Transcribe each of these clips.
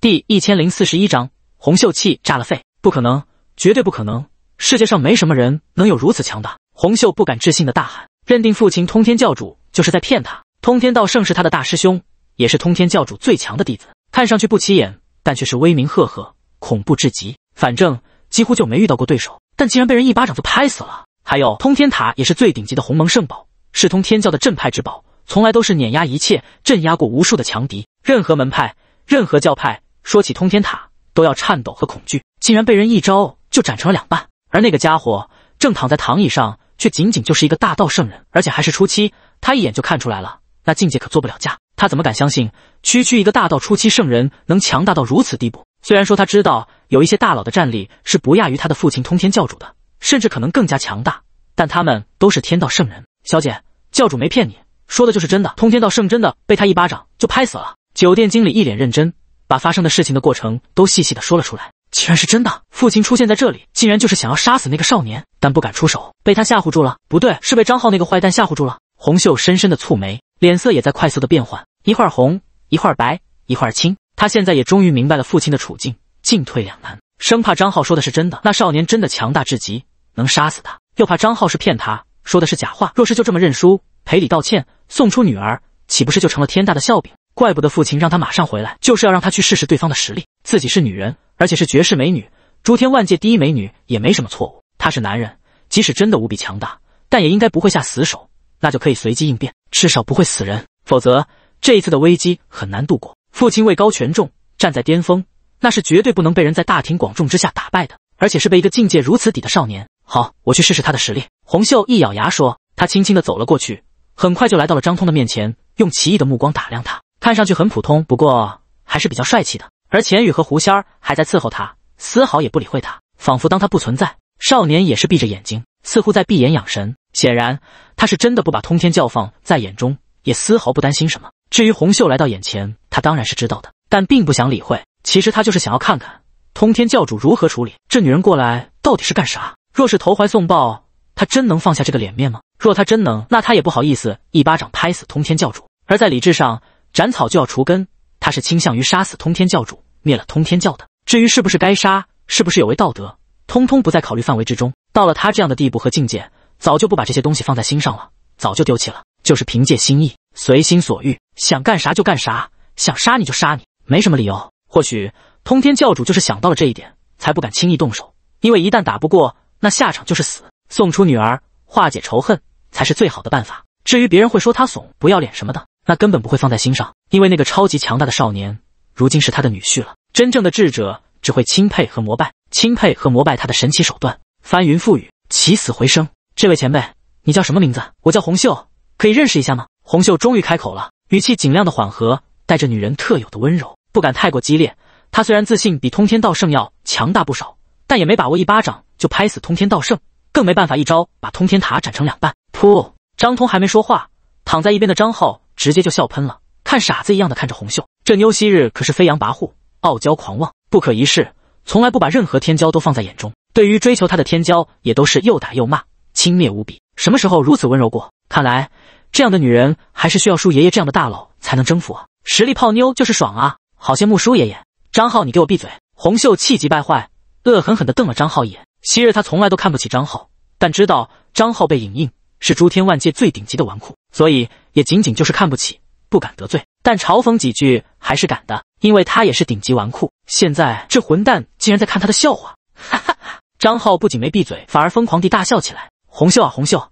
第一千零四十一章，红秀气炸了肺，不可能，绝对不可能！世界上没什么人能有如此强大。红秀不敢置信的大喊，认定父亲通天教主就是在骗他。通天道圣是他的大师兄，也是通天教主最强的弟子。看上去不起眼，但却是威名赫赫，恐怖至极。反正几乎就没遇到过对手，但竟然被人一巴掌就拍死了。还有通天塔也是最顶级的鸿蒙圣宝，是通天教的镇派之宝，从来都是碾压一切，镇压过无数的强敌，任何门派，任何教派。说起通天塔，都要颤抖和恐惧，竟然被人一招就斩成了两半。而那个家伙正躺在躺椅上，却仅仅就是一个大道圣人，而且还是初期。他一眼就看出来了，那境界可做不了假。他怎么敢相信，区区一个大道初期圣人能强大到如此地步？虽然说他知道有一些大佬的战力是不亚于他的父亲通天教主的，甚至可能更加强大，但他们都是天道圣人。小姐，教主没骗你，说的就是真的。通天道圣真的被他一巴掌就拍死了。酒店经理一脸认真。把发生的事情的过程都细细的说了出来，竟然是真的！父亲出现在这里，竟然就是想要杀死那个少年，但不敢出手，被他吓唬住了。不对，是被张浩那个坏蛋吓唬住了。红秀深深的蹙眉，脸色也在快速的变换，一会儿红，一会儿白，一会儿青。她现在也终于明白了父亲的处境，进退两难。生怕张浩说的是真的，那少年真的强大至极，能杀死他；又怕张浩是骗他，说的是假话。若是就这么认输，赔礼道歉，送出女儿，岂不是就成了天大的笑柄？怪不得父亲让他马上回来，就是要让他去试试对方的实力。自己是女人，而且是绝世美女，诸天万界第一美女，也没什么错误。他是男人，即使真的无比强大，但也应该不会下死手，那就可以随机应变，至少不会死人。否则这一次的危机很难度过。父亲位高权重，站在巅峰，那是绝对不能被人在大庭广众之下打败的，而且是被一个境界如此低的少年。好，我去试试他的实力。红袖一咬牙说，她轻轻的走了过去，很快就来到了张通的面前，用奇异的目光打量他。看上去很普通，不过还是比较帅气的。而钱宇和狐仙儿还在伺候他，丝毫也不理会他，仿佛当他不存在。少年也是闭着眼睛，似乎在闭眼养神，显然他是真的不把通天教放在眼中，也丝毫不担心什么。至于红袖来到眼前，他当然是知道的，但并不想理会。其实他就是想要看看通天教主如何处理这女人过来到底是干啥。若是投怀送抱，他真能放下这个脸面吗？若他真能，那他也不好意思一巴掌拍死通天教主。而在理智上，斩草就要除根，他是倾向于杀死通天教主，灭了通天教的。至于是不是该杀，是不是有违道德，通通不在考虑范围之中。到了他这样的地步和境界，早就不把这些东西放在心上了，早就丢弃了。就是凭借心意，随心所欲，想干啥就干啥，想杀你就杀你，没什么理由。或许通天教主就是想到了这一点，才不敢轻易动手。因为一旦打不过，那下场就是死。送出女儿，化解仇恨，才是最好的办法。至于别人会说他怂、不要脸什么的。那根本不会放在心上，因为那个超级强大的少年，如今是他的女婿了。真正的智者只会钦佩和膜拜，钦佩和膜拜他的神奇手段，翻云覆雨，起死回生。这位前辈，你叫什么名字？我叫红秀，可以认识一下吗？红秀终于开口了，语气尽量的缓和，带着女人特有的温柔，不敢太过激烈。他虽然自信比通天道圣要强大不少，但也没把握一巴掌就拍死通天道圣，更没办法一招把通天塔斩成两半。噗！张通还没说话，躺在一边的张浩。直接就笑喷了，看傻子一样的看着红秀。这妞昔日可是飞扬跋扈、傲娇狂妄、不可一世，从来不把任何天骄都放在眼中。对于追求她的天骄，也都是又打又骂，轻蔑无比。什么时候如此温柔过？看来这样的女人还是需要叔爷爷这样的大佬才能征服啊！实力泡妞就是爽啊！好羡慕叔爷爷，张浩，你给我闭嘴！红秀气急败坏，恶狠狠地瞪了张浩一眼。昔日他从来都看不起张浩，但知道张浩被影印是诸天万界最顶级的纨绔。所以也仅仅就是看不起，不敢得罪，但嘲讽几句还是敢的，因为他也是顶级纨绔。现在这混蛋竟然在看他的笑话，哈哈哈！张浩不仅没闭嘴，反而疯狂地大笑起来。红秀啊，红秀，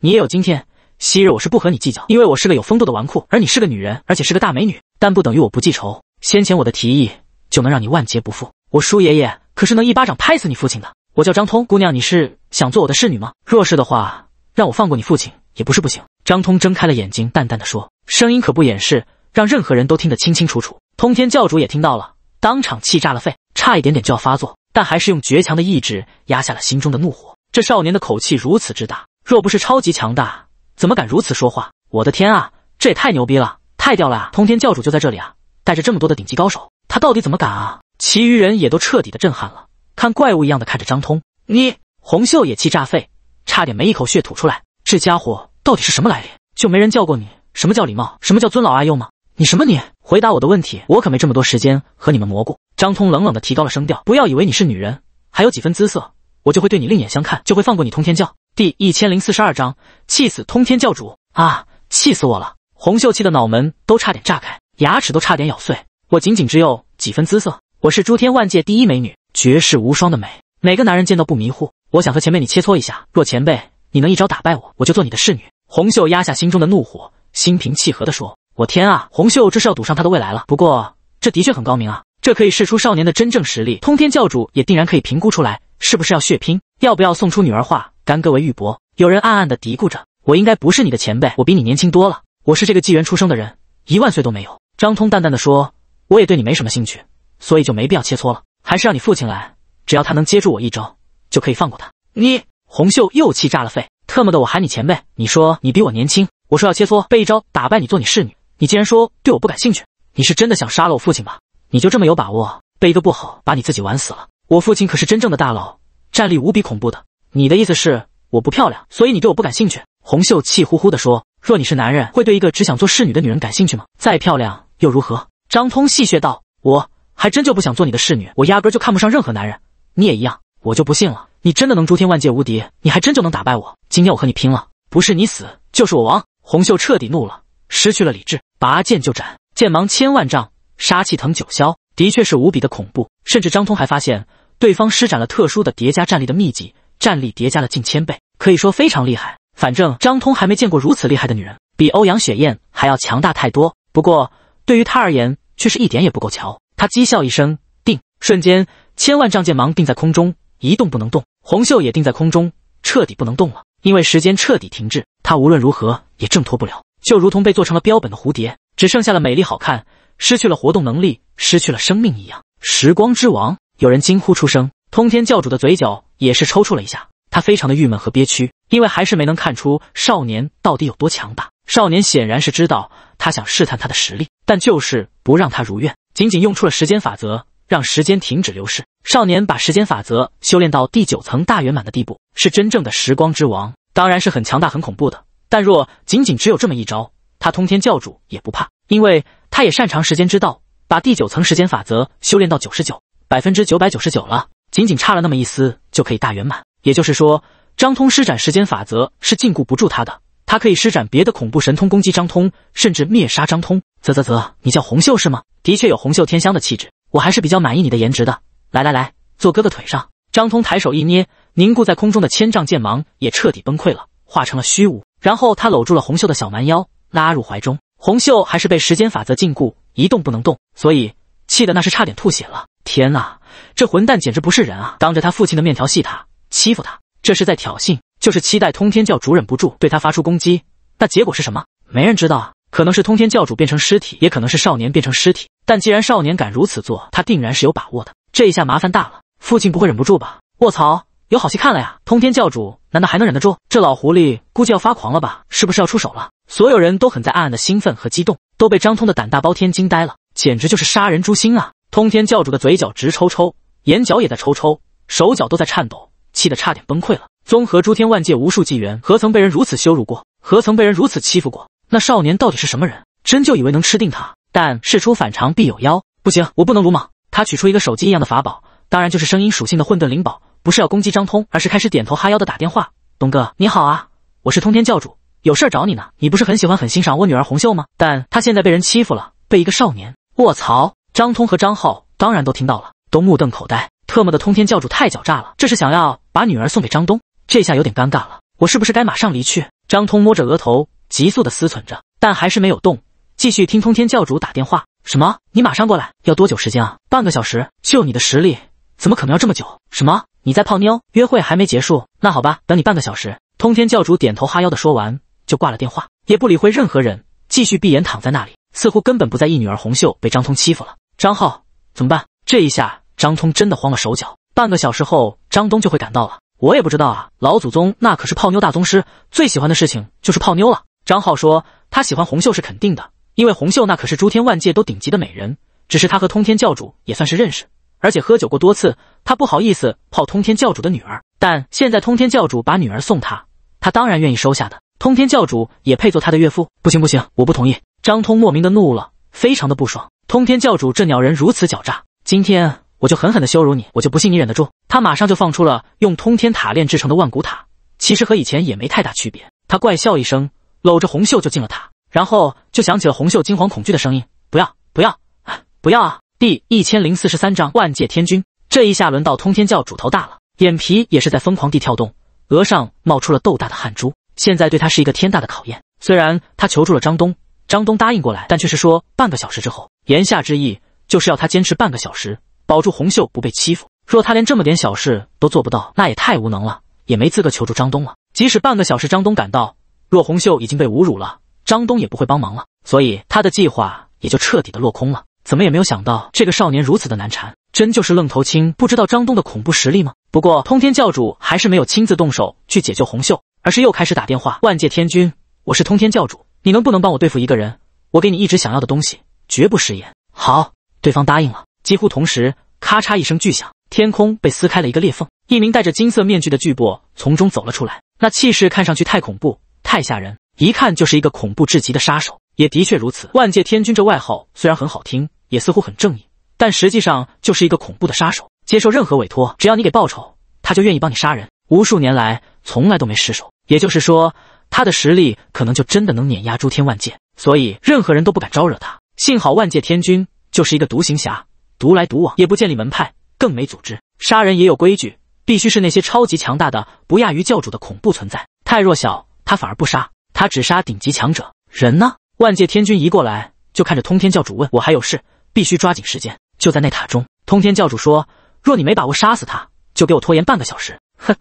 你也有今天。昔日我是不和你计较，因为我是个有风度的纨绔，而你是个女人，而且是个大美女。但不等于我不记仇。先前我的提议就能让你万劫不复。我叔爷爷可是能一巴掌拍死你父亲的。我叫张通，姑娘，你是想做我的侍女吗？若是的话，让我放过你父亲也不是不行。张通睁开了眼睛，淡淡的说，声音可不掩饰，让任何人都听得清清楚楚。通天教主也听到了，当场气炸了肺，差一点点就要发作，但还是用绝强的意志压下了心中的怒火。这少年的口气如此之大，若不是超级强大，怎么敢如此说话？我的天啊，这也太牛逼了，太屌了啊！通天教主就在这里啊，带着这么多的顶级高手，他到底怎么敢啊？其余人也都彻底的震撼了，看怪物一样的看着张通。你，红袖也气炸肺，差点没一口血吐出来，这家伙。到底是什么来历？就没人叫过你？什么叫礼貌？什么叫尊老爱幼吗？你什么？你回答我的问题！我可没这么多时间和你们蘑菇。张通冷冷的提高了声调。不要以为你是女人，还有几分姿色，我就会对你另眼相看，就会放过你。通天教第一千零四十二章，气死通天教主啊！气死我了！洪秀气的脑门都差点炸开，牙齿都差点咬碎。我仅仅只有几分姿色？我是诸天万界第一美女，绝世无双的美，哪个男人见到不迷糊？我想和前辈你切磋一下。若前辈。你能一招打败我，我就做你的侍女。红袖压下心中的怒火，心平气和地说：“我天啊，红袖这是要赌上他的未来了。不过这的确很高明啊，这可以试出少年的真正实力，通天教主也定然可以评估出来，是不是要血拼，要不要送出女儿化干戈为玉帛？”有人暗暗地嘀咕着：“我应该不是你的前辈，我比你年轻多了，我是这个纪元出生的人，一万岁都没有。”张通淡淡的说：“我也对你没什么兴趣，所以就没必要切磋了，还是让你父亲来，只要他能接住我一招，就可以放过他。”你。红秀又气炸了肺，特么的！我喊你前辈，你说你比我年轻，我说要切磋，被一招打败，你做你侍女，你竟然说对我不感兴趣？你是真的想杀了我父亲吧？你就这么有把握，被一个不好把你自己玩死了？我父亲可是真正的大佬，战力无比恐怖的。你的意思是我不漂亮，所以你对我不感兴趣？红秀气呼呼地说：“若你是男人，会对一个只想做侍女的女人感兴趣吗？再漂亮又如何？”张通戏谑道：“我还真就不想做你的侍女，我压根就看不上任何男人，你也一样。我就不信了。”你真的能诸天万界无敌？你还真就能打败我？今天我和你拼了，不是你死就是我亡！红袖彻底怒了，失去了理智，拔剑就斩，剑芒千万丈，杀气腾九霄，的确是无比的恐怖。甚至张通还发现，对方施展了特殊的叠加战力的秘籍，战力叠加了近千倍，可以说非常厉害。反正张通还没见过如此厉害的女人，比欧阳雪雁还要强大太多。不过对于他而言，却是一点也不够瞧。他讥笑一声，定，瞬间千万丈剑芒定在空中。一动不能动，红袖也定在空中，彻底不能动了。因为时间彻底停滞，他无论如何也挣脱不了，就如同被做成了标本的蝴蝶，只剩下了美丽好看，失去了活动能力，失去了生命一样。时光之王，有人惊呼出声。通天教主的嘴角也是抽搐了一下，他非常的郁闷和憋屈，因为还是没能看出少年到底有多强大。少年显然是知道他想试探他的实力，但就是不让他如愿，仅仅用出了时间法则。让时间停止流逝。少年把时间法则修炼到第九层大圆满的地步，是真正的时光之王，当然是很强大、很恐怖的。但若仅仅只有这么一招，他通天教主也不怕，因为他也擅长时间之道，把第九层时间法则修炼到九十九百分之九百九十九了，仅仅差了那么一丝就可以大圆满。也就是说，张通施展时间法则是禁锢不住他的，他可以施展别的恐怖神通攻击张通，甚至灭杀张通。啧啧啧，你叫红袖是吗？的确有红袖添香的气质。我还是比较满意你的颜值的，来来来，坐哥哥腿上。张通抬手一捏，凝固在空中的千丈剑芒也彻底崩溃了，化成了虚无。然后他搂住了红袖的小蛮腰，拉入怀中。红袖还是被时间法则禁锢，一动不能动，所以气得那是差点吐血了。天啊，这混蛋简直不是人啊！当着他父亲的面调戏他，欺负他，这是在挑衅，就是期待通天教主忍不住对他发出攻击。那结果是什么？没人知道啊。可能是通天教主变成尸体，也可能是少年变成尸体。但既然少年敢如此做，他定然是有把握的。这一下麻烦大了，父亲不会忍不住吧？卧槽，有好戏看了呀！通天教主难道还能忍得住？这老狐狸估计要发狂了吧？是不是要出手了？所有人都很在暗暗的兴奋和激动，都被张通的胆大包天惊呆了，简直就是杀人诛心啊！通天教主的嘴角直抽抽，眼角也在抽抽，手脚都在颤抖，气得差点崩溃了。综合诸天万界无数纪元，何曾被人如此羞辱过？何曾被人如此欺负过？那少年到底是什么人？真就以为能吃定他？但事出反常必有妖，不行，我不能鲁莽。他取出一个手机一样的法宝，当然就是声音属性的混沌灵宝，不是要攻击张通，而是开始点头哈腰的打电话：“东哥，你好啊，我是通天教主，有事儿找你呢。你不是很喜欢很欣赏我女儿红秀吗？但她现在被人欺负了，被一个少年……卧槽！张通和张浩当然都听到了，都目瞪口呆。特么的，通天教主太狡诈了，这是想要把女儿送给张东？这下有点尴尬了，我是不是该马上离去？”张通摸着额头。急速的思忖着，但还是没有动，继续听通天教主打电话。什么？你马上过来？要多久时间啊？半个小时？就你的实力，怎么可能要这么久？什么？你在泡妞？约会还没结束？那好吧，等你半个小时。通天教主点头哈腰的说完，就挂了电话，也不理会任何人，继续闭眼躺在那里，似乎根本不在意女儿红秀被张通欺负了。张浩怎么办？这一下张通真的慌了手脚。半个小时后，张东就会赶到了。我也不知道啊，老祖宗那可是泡妞大宗师，最喜欢的事情就是泡妞了。张浩说：“他喜欢红袖是肯定的，因为红袖那可是诸天万界都顶级的美人。只是他和通天教主也算是认识，而且喝酒过多次，他不好意思泡通天教主的女儿。但现在通天教主把女儿送他，他当然愿意收下的。通天教主也配做他的岳父？不行不行，我不同意！”张通莫名的怒了，非常的不爽。通天教主这鸟人如此狡诈，今天我就狠狠的羞辱你，我就不信你忍得住。他马上就放出了用通天塔炼制成的万古塔，其实和以前也没太大区别。他怪笑一声。搂着红袖就进了塔，然后就响起了红袖惊惶恐惧的声音：“不要，不要啊，不要啊！”第一千零四十三章万界天君。这一下轮到通天教主头大了，眼皮也是在疯狂地跳动，额上冒出了豆大的汗珠。现在对他是一个天大的考验。虽然他求助了张东，张东答应过来，但却是说半个小时之后，言下之意就是要他坚持半个小时，保住红袖不被欺负。若他连这么点小事都做不到，那也太无能了，也没资格求助张东了。即使半个小时张东赶到。若红秀已经被侮辱了，张东也不会帮忙了，所以他的计划也就彻底的落空了。怎么也没有想到这个少年如此的难缠，真就是愣头青，不知道张东的恐怖实力吗？不过通天教主还是没有亲自动手去解救红秀，而是又开始打电话：“万界天君，我是通天教主，你能不能帮我对付一个人？我给你一直想要的东西，绝不食言。”好，对方答应了。几乎同时，咔嚓一声巨响，天空被撕开了一个裂缝，一名戴着金色面具的巨擘从中走了出来，那气势看上去太恐怖。太吓人，一看就是一个恐怖至极的杀手，也的确如此。万界天君这外号虽然很好听，也似乎很正义，但实际上就是一个恐怖的杀手。接受任何委托，只要你给报酬，他就愿意帮你杀人。无数年来，从来都没失手。也就是说，他的实力可能就真的能碾压诸天万界，所以任何人都不敢招惹他。幸好万界天君就是一个独行侠，独来独往，也不建立门派，更没组织。杀人也有规矩，必须是那些超级强大的，不亚于教主的恐怖存在。太弱小。他反而不杀，他只杀顶级强者。人呢？万界天君一过来就看着通天教主问：“我还有事，必须抓紧时间，就在那塔中。”通天教主说：“若你没把握杀死他，就给我拖延半个小时。”哼，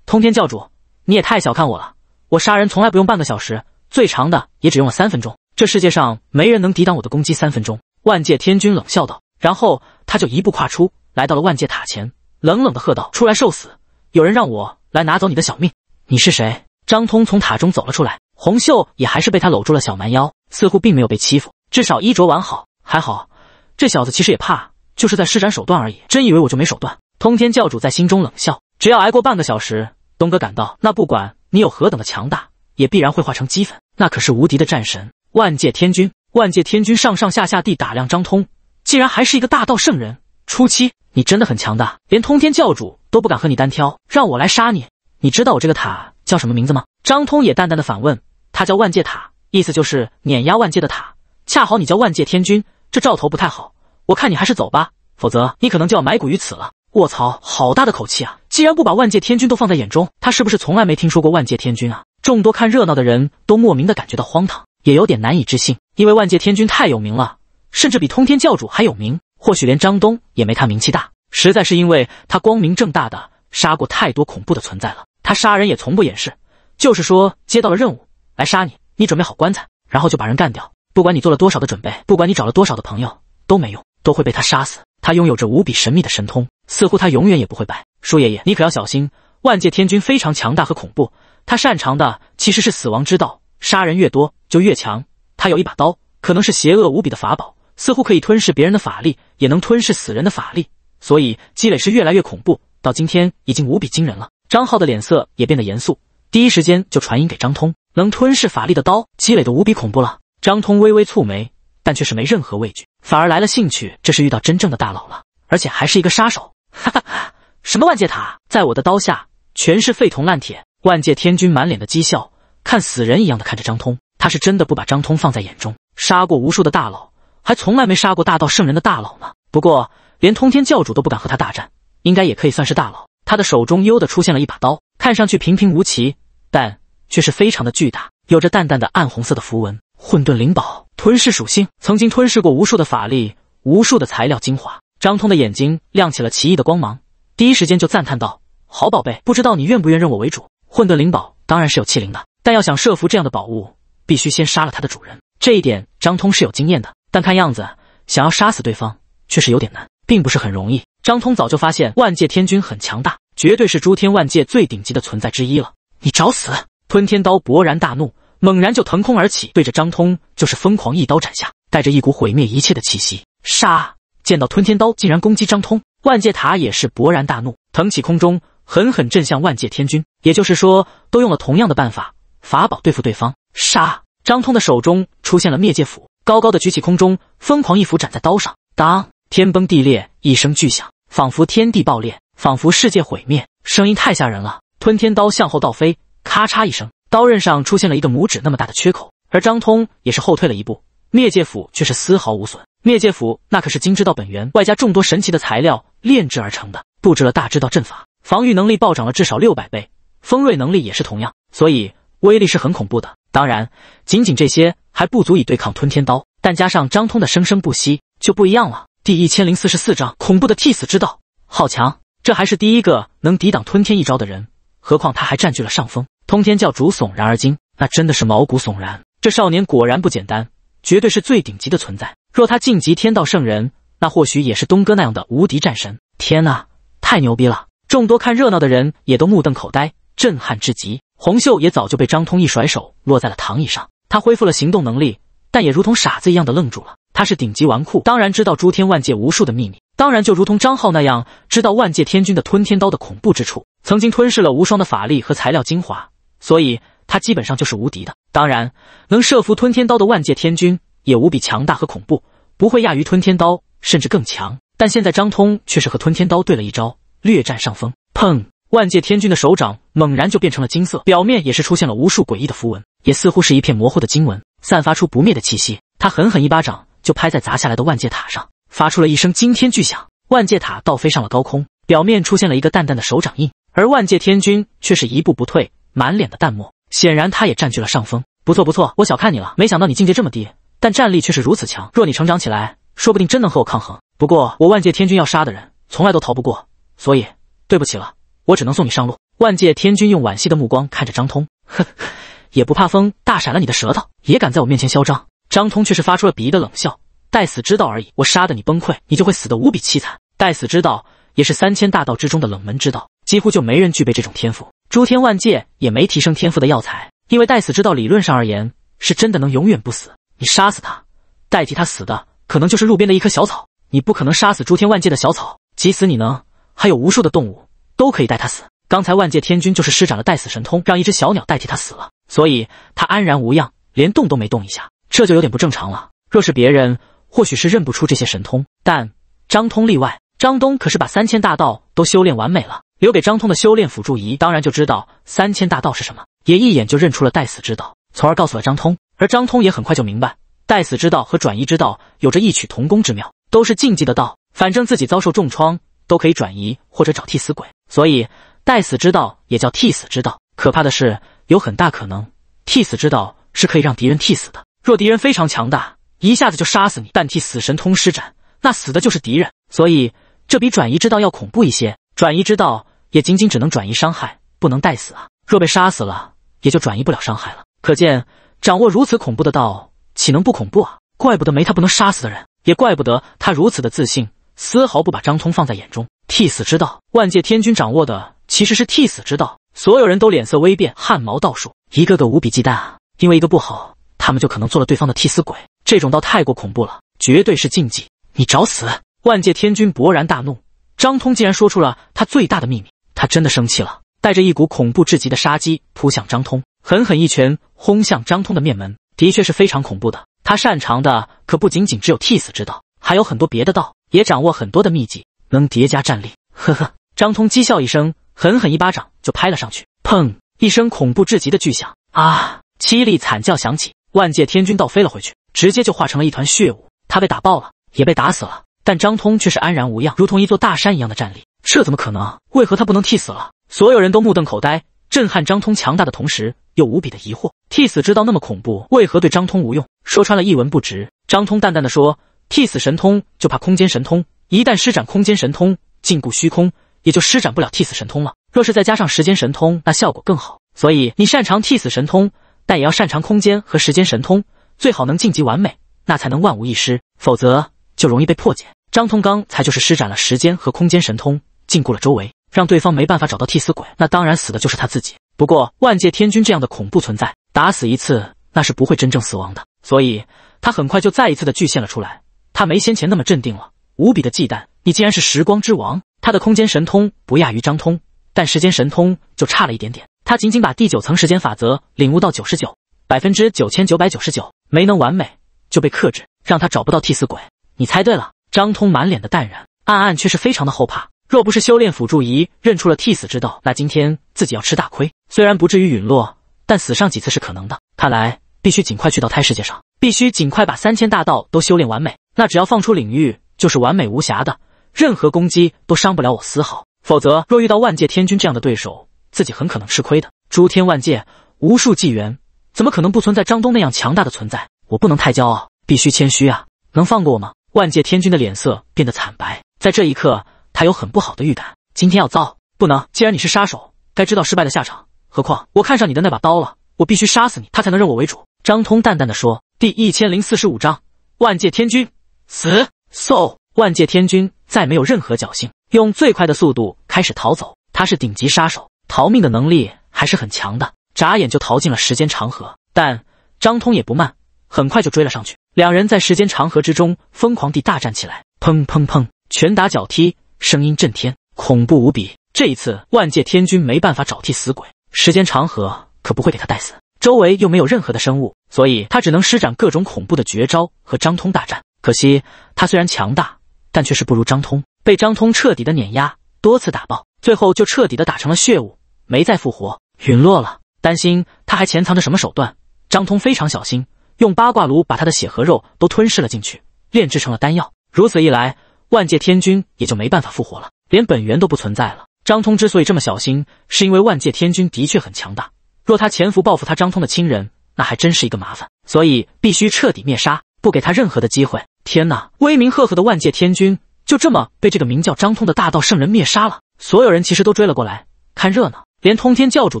通天教主，你也太小看我了。我杀人从来不用半个小时，最长的也只用了三分钟。这世界上没人能抵挡我的攻击三分钟。万界天君冷笑道，然后他就一步跨出来到了万界塔前，冷冷的喝道：“出来受死！有人让我来拿走你的小命，你是谁？”张通从塔中走了出来，红袖也还是被他搂住了小蛮腰，似乎并没有被欺负，至少衣着完好，还好。这小子其实也怕，就是在施展手段而已。真以为我就没手段？通天教主在心中冷笑。只要挨过半个小时，东哥赶到，那不管你有何等的强大，也必然会化成齑粉。那可是无敌的战神，万界天君。万界天君上上下下地打量张通，竟然还是一个大道圣人初期。你真的很强大，连通天教主都不敢和你单挑，让我来杀你。你知道我这个塔？叫什么名字吗？张通也淡淡的反问。他叫万界塔，意思就是碾压万界的塔。恰好你叫万界天君，这兆头不太好。我看你还是走吧，否则你可能就要埋骨于此了。卧槽，好大的口气啊！既然不把万界天君都放在眼中，他是不是从来没听说过万界天君啊？众多看热闹的人都莫名的感觉到荒唐，也有点难以置信，因为万界天君太有名了，甚至比通天教主还有名。或许连张东也没他名气大，实在是因为他光明正大的杀过太多恐怖的存在了。他杀人也从不掩饰，就是说接到了任务来杀你，你准备好棺材，然后就把人干掉。不管你做了多少的准备，不管你找了多少的朋友，都没用，都会被他杀死。他拥有着无比神秘的神通，似乎他永远也不会败。舒爷爷，你可要小心。万界天君非常强大和恐怖，他擅长的其实是死亡之道，杀人越多就越强。他有一把刀，可能是邪恶无比的法宝，似乎可以吞噬别人的法力，也能吞噬死人的法力，所以积累是越来越恐怖，到今天已经无比惊人了。张浩的脸色也变得严肃，第一时间就传音给张通：“能吞噬法力的刀，积累的无比恐怖了。”张通微微蹙眉，但却是没任何畏惧，反而来了兴趣。这是遇到真正的大佬了，而且还是一个杀手。哈哈哈！什么万界塔，在我的刀下全是废铜烂铁。万界天君满脸的讥笑，看死人一样的看着张通。他是真的不把张通放在眼中。杀过无数的大佬，还从来没杀过大道圣人的大佬呢。不过，连通天教主都不敢和他大战，应该也可以算是大佬。他的手中悠的出现了一把刀，看上去平平无奇，但却是非常的巨大，有着淡淡的暗红色的符文。混沌灵宝，吞噬属性，曾经吞噬过无数的法力，无数的材料精华。张通的眼睛亮起了奇异的光芒，第一时间就赞叹道：“好宝贝，不知道你愿不愿认我为主？”混沌灵宝当然是有气灵的，但要想设伏这样的宝物，必须先杀了它的主人。这一点张通是有经验的，但看样子想要杀死对方却是有点难，并不是很容易。张通早就发现万界天君很强大，绝对是诸天万界最顶级的存在之一了。你找死！吞天刀勃然大怒，猛然就腾空而起，对着张通就是疯狂一刀斩下，带着一股毁灭一切的气息。杀！见到吞天刀竟然攻击张通，万界塔也是勃然大怒，腾起空中，狠狠震向万界天君。也就是说，都用了同样的办法，法宝对付对方。杀！张通的手中出现了灭界斧，高高的举起空中，疯狂一斧斩在刀上。当！天崩地裂，一声巨响，仿佛天地爆裂，仿佛世界毁灭。声音太吓人了！吞天刀向后倒飞，咔嚓一声，刀刃上出现了一个拇指那么大的缺口。而张通也是后退了一步，灭界斧却是丝毫无损。灭界斧那可是金之道本源，外加众多神奇的材料炼制而成的，布置了大之道阵法，防御能力暴涨了至少六百倍，锋锐能力也是同样，所以威力是很恐怖的。当然，仅仅这些还不足以对抗吞天刀，但加上张通的生生不息就不一样了。第一千零四十四章恐怖的替死之道。好强！这还是第一个能抵挡吞天一招的人，何况他还占据了上风。通天教主悚然而惊，那真的是毛骨悚然。这少年果然不简单，绝对是最顶级的存在。若他晋级天道圣人，那或许也是东哥那样的无敌战神。天呐，太牛逼了！众多看热闹的人也都目瞪口呆，震撼至极。红袖也早就被张通一甩手落在了躺椅上，他恢复了行动能力，但也如同傻子一样的愣住了。他是顶级纨绔，当然知道诸天万界无数的秘密，当然就如同张浩那样，知道万界天君的吞天刀的恐怖之处，曾经吞噬了无双的法力和材料精华，所以他基本上就是无敌的。当然，能设伏吞天刀的万界天君也无比强大和恐怖，不会亚于吞天刀，甚至更强。但现在张通却是和吞天刀对了一招，略占上风。砰！万界天君的手掌猛然就变成了金色，表面也是出现了无数诡异的符文，也似乎是一片模糊的经文，散发出不灭的气息。他狠狠一巴掌。就拍在砸下来的万界塔上，发出了一声惊天巨响，万界塔倒飞上了高空，表面出现了一个淡淡的手掌印，而万界天君却是一步不退，满脸的淡漠，显然他也占据了上风。不错不错，我小看你了，没想到你境界这么低，但战力却是如此强，若你成长起来，说不定真能和我抗衡。不过我万界天君要杀的人，从来都逃不过，所以对不起了，我只能送你上路。万界天君用惋惜的目光看着张通，呵，也不怕风大闪了你的舌头，也敢在我面前嚣张。张通却是发出了鄙夷的冷笑：“待死之道而已，我杀的你崩溃，你就会死的无比凄惨。待死之道也是三千大道之中的冷门之道，几乎就没人具备这种天赋。诸天万界也没提升天赋的药材，因为待死之道理论上而言是真的能永远不死。你杀死他，代替他死的可能就是路边的一棵小草，你不可能杀死诸天万界的小草。即使你能，还有无数的动物都可以代他死。刚才万界天君就是施展了待死神通，让一只小鸟代替他死了，所以他安然无恙，连动都没动一下。”这就有点不正常了。若是别人，或许是认不出这些神通，但张通例外。张东可是把三千大道都修炼完美了，留给张通的修炼辅助仪，当然就知道三千大道是什么，也一眼就认出了待死之道，从而告诉了张通。而张通也很快就明白，待死之道和转移之道有着异曲同工之妙，都是禁忌的道。反正自己遭受重创，都可以转移或者找替死鬼，所以待死之道也叫替死之道。可怕的是，有很大可能，替死之道是可以让敌人替死的。若敌人非常强大，一下子就杀死你，但替死神通施展，那死的就是敌人。所以这比转移之道要恐怖一些。转移之道也仅仅只能转移伤害，不能代死啊！若被杀死了，也就转移不了伤害了。可见掌握如此恐怖的道，岂能不恐怖啊？怪不得没他不能杀死的人，也怪不得他如此的自信，丝毫不把张通放在眼中。替死之道，万界天君掌握的其实是替死之道。所有人都脸色微变，汗毛倒竖，一个个无比忌惮啊！因为一个不好。他们就可能做了对方的替死鬼，这种道太过恐怖了，绝对是禁忌。你找死！万界天君勃然大怒，张通竟然说出了他最大的秘密，他真的生气了，带着一股恐怖至极的杀机扑向张通，狠狠一拳轰向张通的面门，的确是非常恐怖的。他擅长的可不仅仅只有替死之道，还有很多别的道，也掌握很多的秘籍，能叠加战力。呵呵，张通讥笑一声，狠狠一巴掌就拍了上去，砰一声恐怖至极的巨响，啊，凄厉惨叫响起。万界天君倒飞了回去，直接就化成了一团血雾。他被打爆了，也被打死了。但张通却是安然无恙，如同一座大山一样的战力。这怎么可能？为何他不能替死了？所有人都目瞪口呆，震撼张通强大的同时，又无比的疑惑。替死之道那么恐怖，为何对张通无用？说穿了一文不值。张通淡淡的说：“替死神通就怕空间神通，一旦施展空间神通，禁锢虚空，也就施展不了替死神通了。若是再加上时间神通，那效果更好。所以你擅长替死神通。”但也要擅长空间和时间神通，最好能晋级完美，那才能万无一失。否则就容易被破解。张通刚才就是施展了时间和空间神通，禁锢了周围，让对方没办法找到替死鬼，那当然死的就是他自己。不过万界天君这样的恐怖存在，打死一次，那是不会真正死亡的。所以他很快就再一次的巨现了出来。他没先前那么镇定了，无比的忌惮。你竟然是时光之王，他的空间神通不亚于张通，但时间神通就差了一点点。他仅仅把第九层时间法则领悟到九十九百分之九千九百九十九，没能完美就被克制，让他找不到替死鬼。你猜对了，张通满脸的淡然，暗暗却是非常的后怕。若不是修炼辅助仪认出了替死之道，那今天自己要吃大亏。虽然不至于陨落，但死上几次是可能的。看来必须尽快去到胎世界上，必须尽快把三千大道都修炼完美。那只要放出领域，就是完美无瑕的，任何攻击都伤不了我丝毫。否则，若遇到万界天君这样的对手。自己很可能吃亏的。诸天万界，无数纪元，怎么可能不存在张东那样强大的存在？我不能太骄傲，必须谦虚啊！能放过我吗？万界天君的脸色变得惨白，在这一刻，他有很不好的预感，今天要糟！不能，既然你是杀手，该知道失败的下场。何况我看上你的那把刀了，我必须杀死你，他才能认我为主。张通淡淡的说。第一千零四十五章，万界天君死。受，万界天君再没有任何侥幸，用最快的速度开始逃走。他是顶级杀手。逃命的能力还是很强的，眨眼就逃进了时间长河。但张通也不慢，很快就追了上去。两人在时间长河之中疯狂地大战起来，砰砰砰，拳打脚踢，声音震天，恐怖无比。这一次，万界天君没办法找替死鬼，时间长河可不会给他带死，周围又没有任何的生物，所以他只能施展各种恐怖的绝招和张通大战。可惜他虽然强大，但却是不如张通，被张通彻底的碾压，多次打爆，最后就彻底的打成了血雾。没再复活，陨落了。担心他还潜藏着什么手段，张通非常小心，用八卦炉把他的血和肉都吞噬了进去，炼制成了丹药。如此一来，万界天君也就没办法复活了，连本源都不存在了。张通之所以这么小心，是因为万界天君的确很强大，若他潜伏报复他张通的亲人，那还真是一个麻烦，所以必须彻底灭杀，不给他任何的机会。天哪，威名赫赫的万界天君就这么被这个名叫张通的大道圣人灭杀了！所有人其实都追了过来，看热闹。连通天教主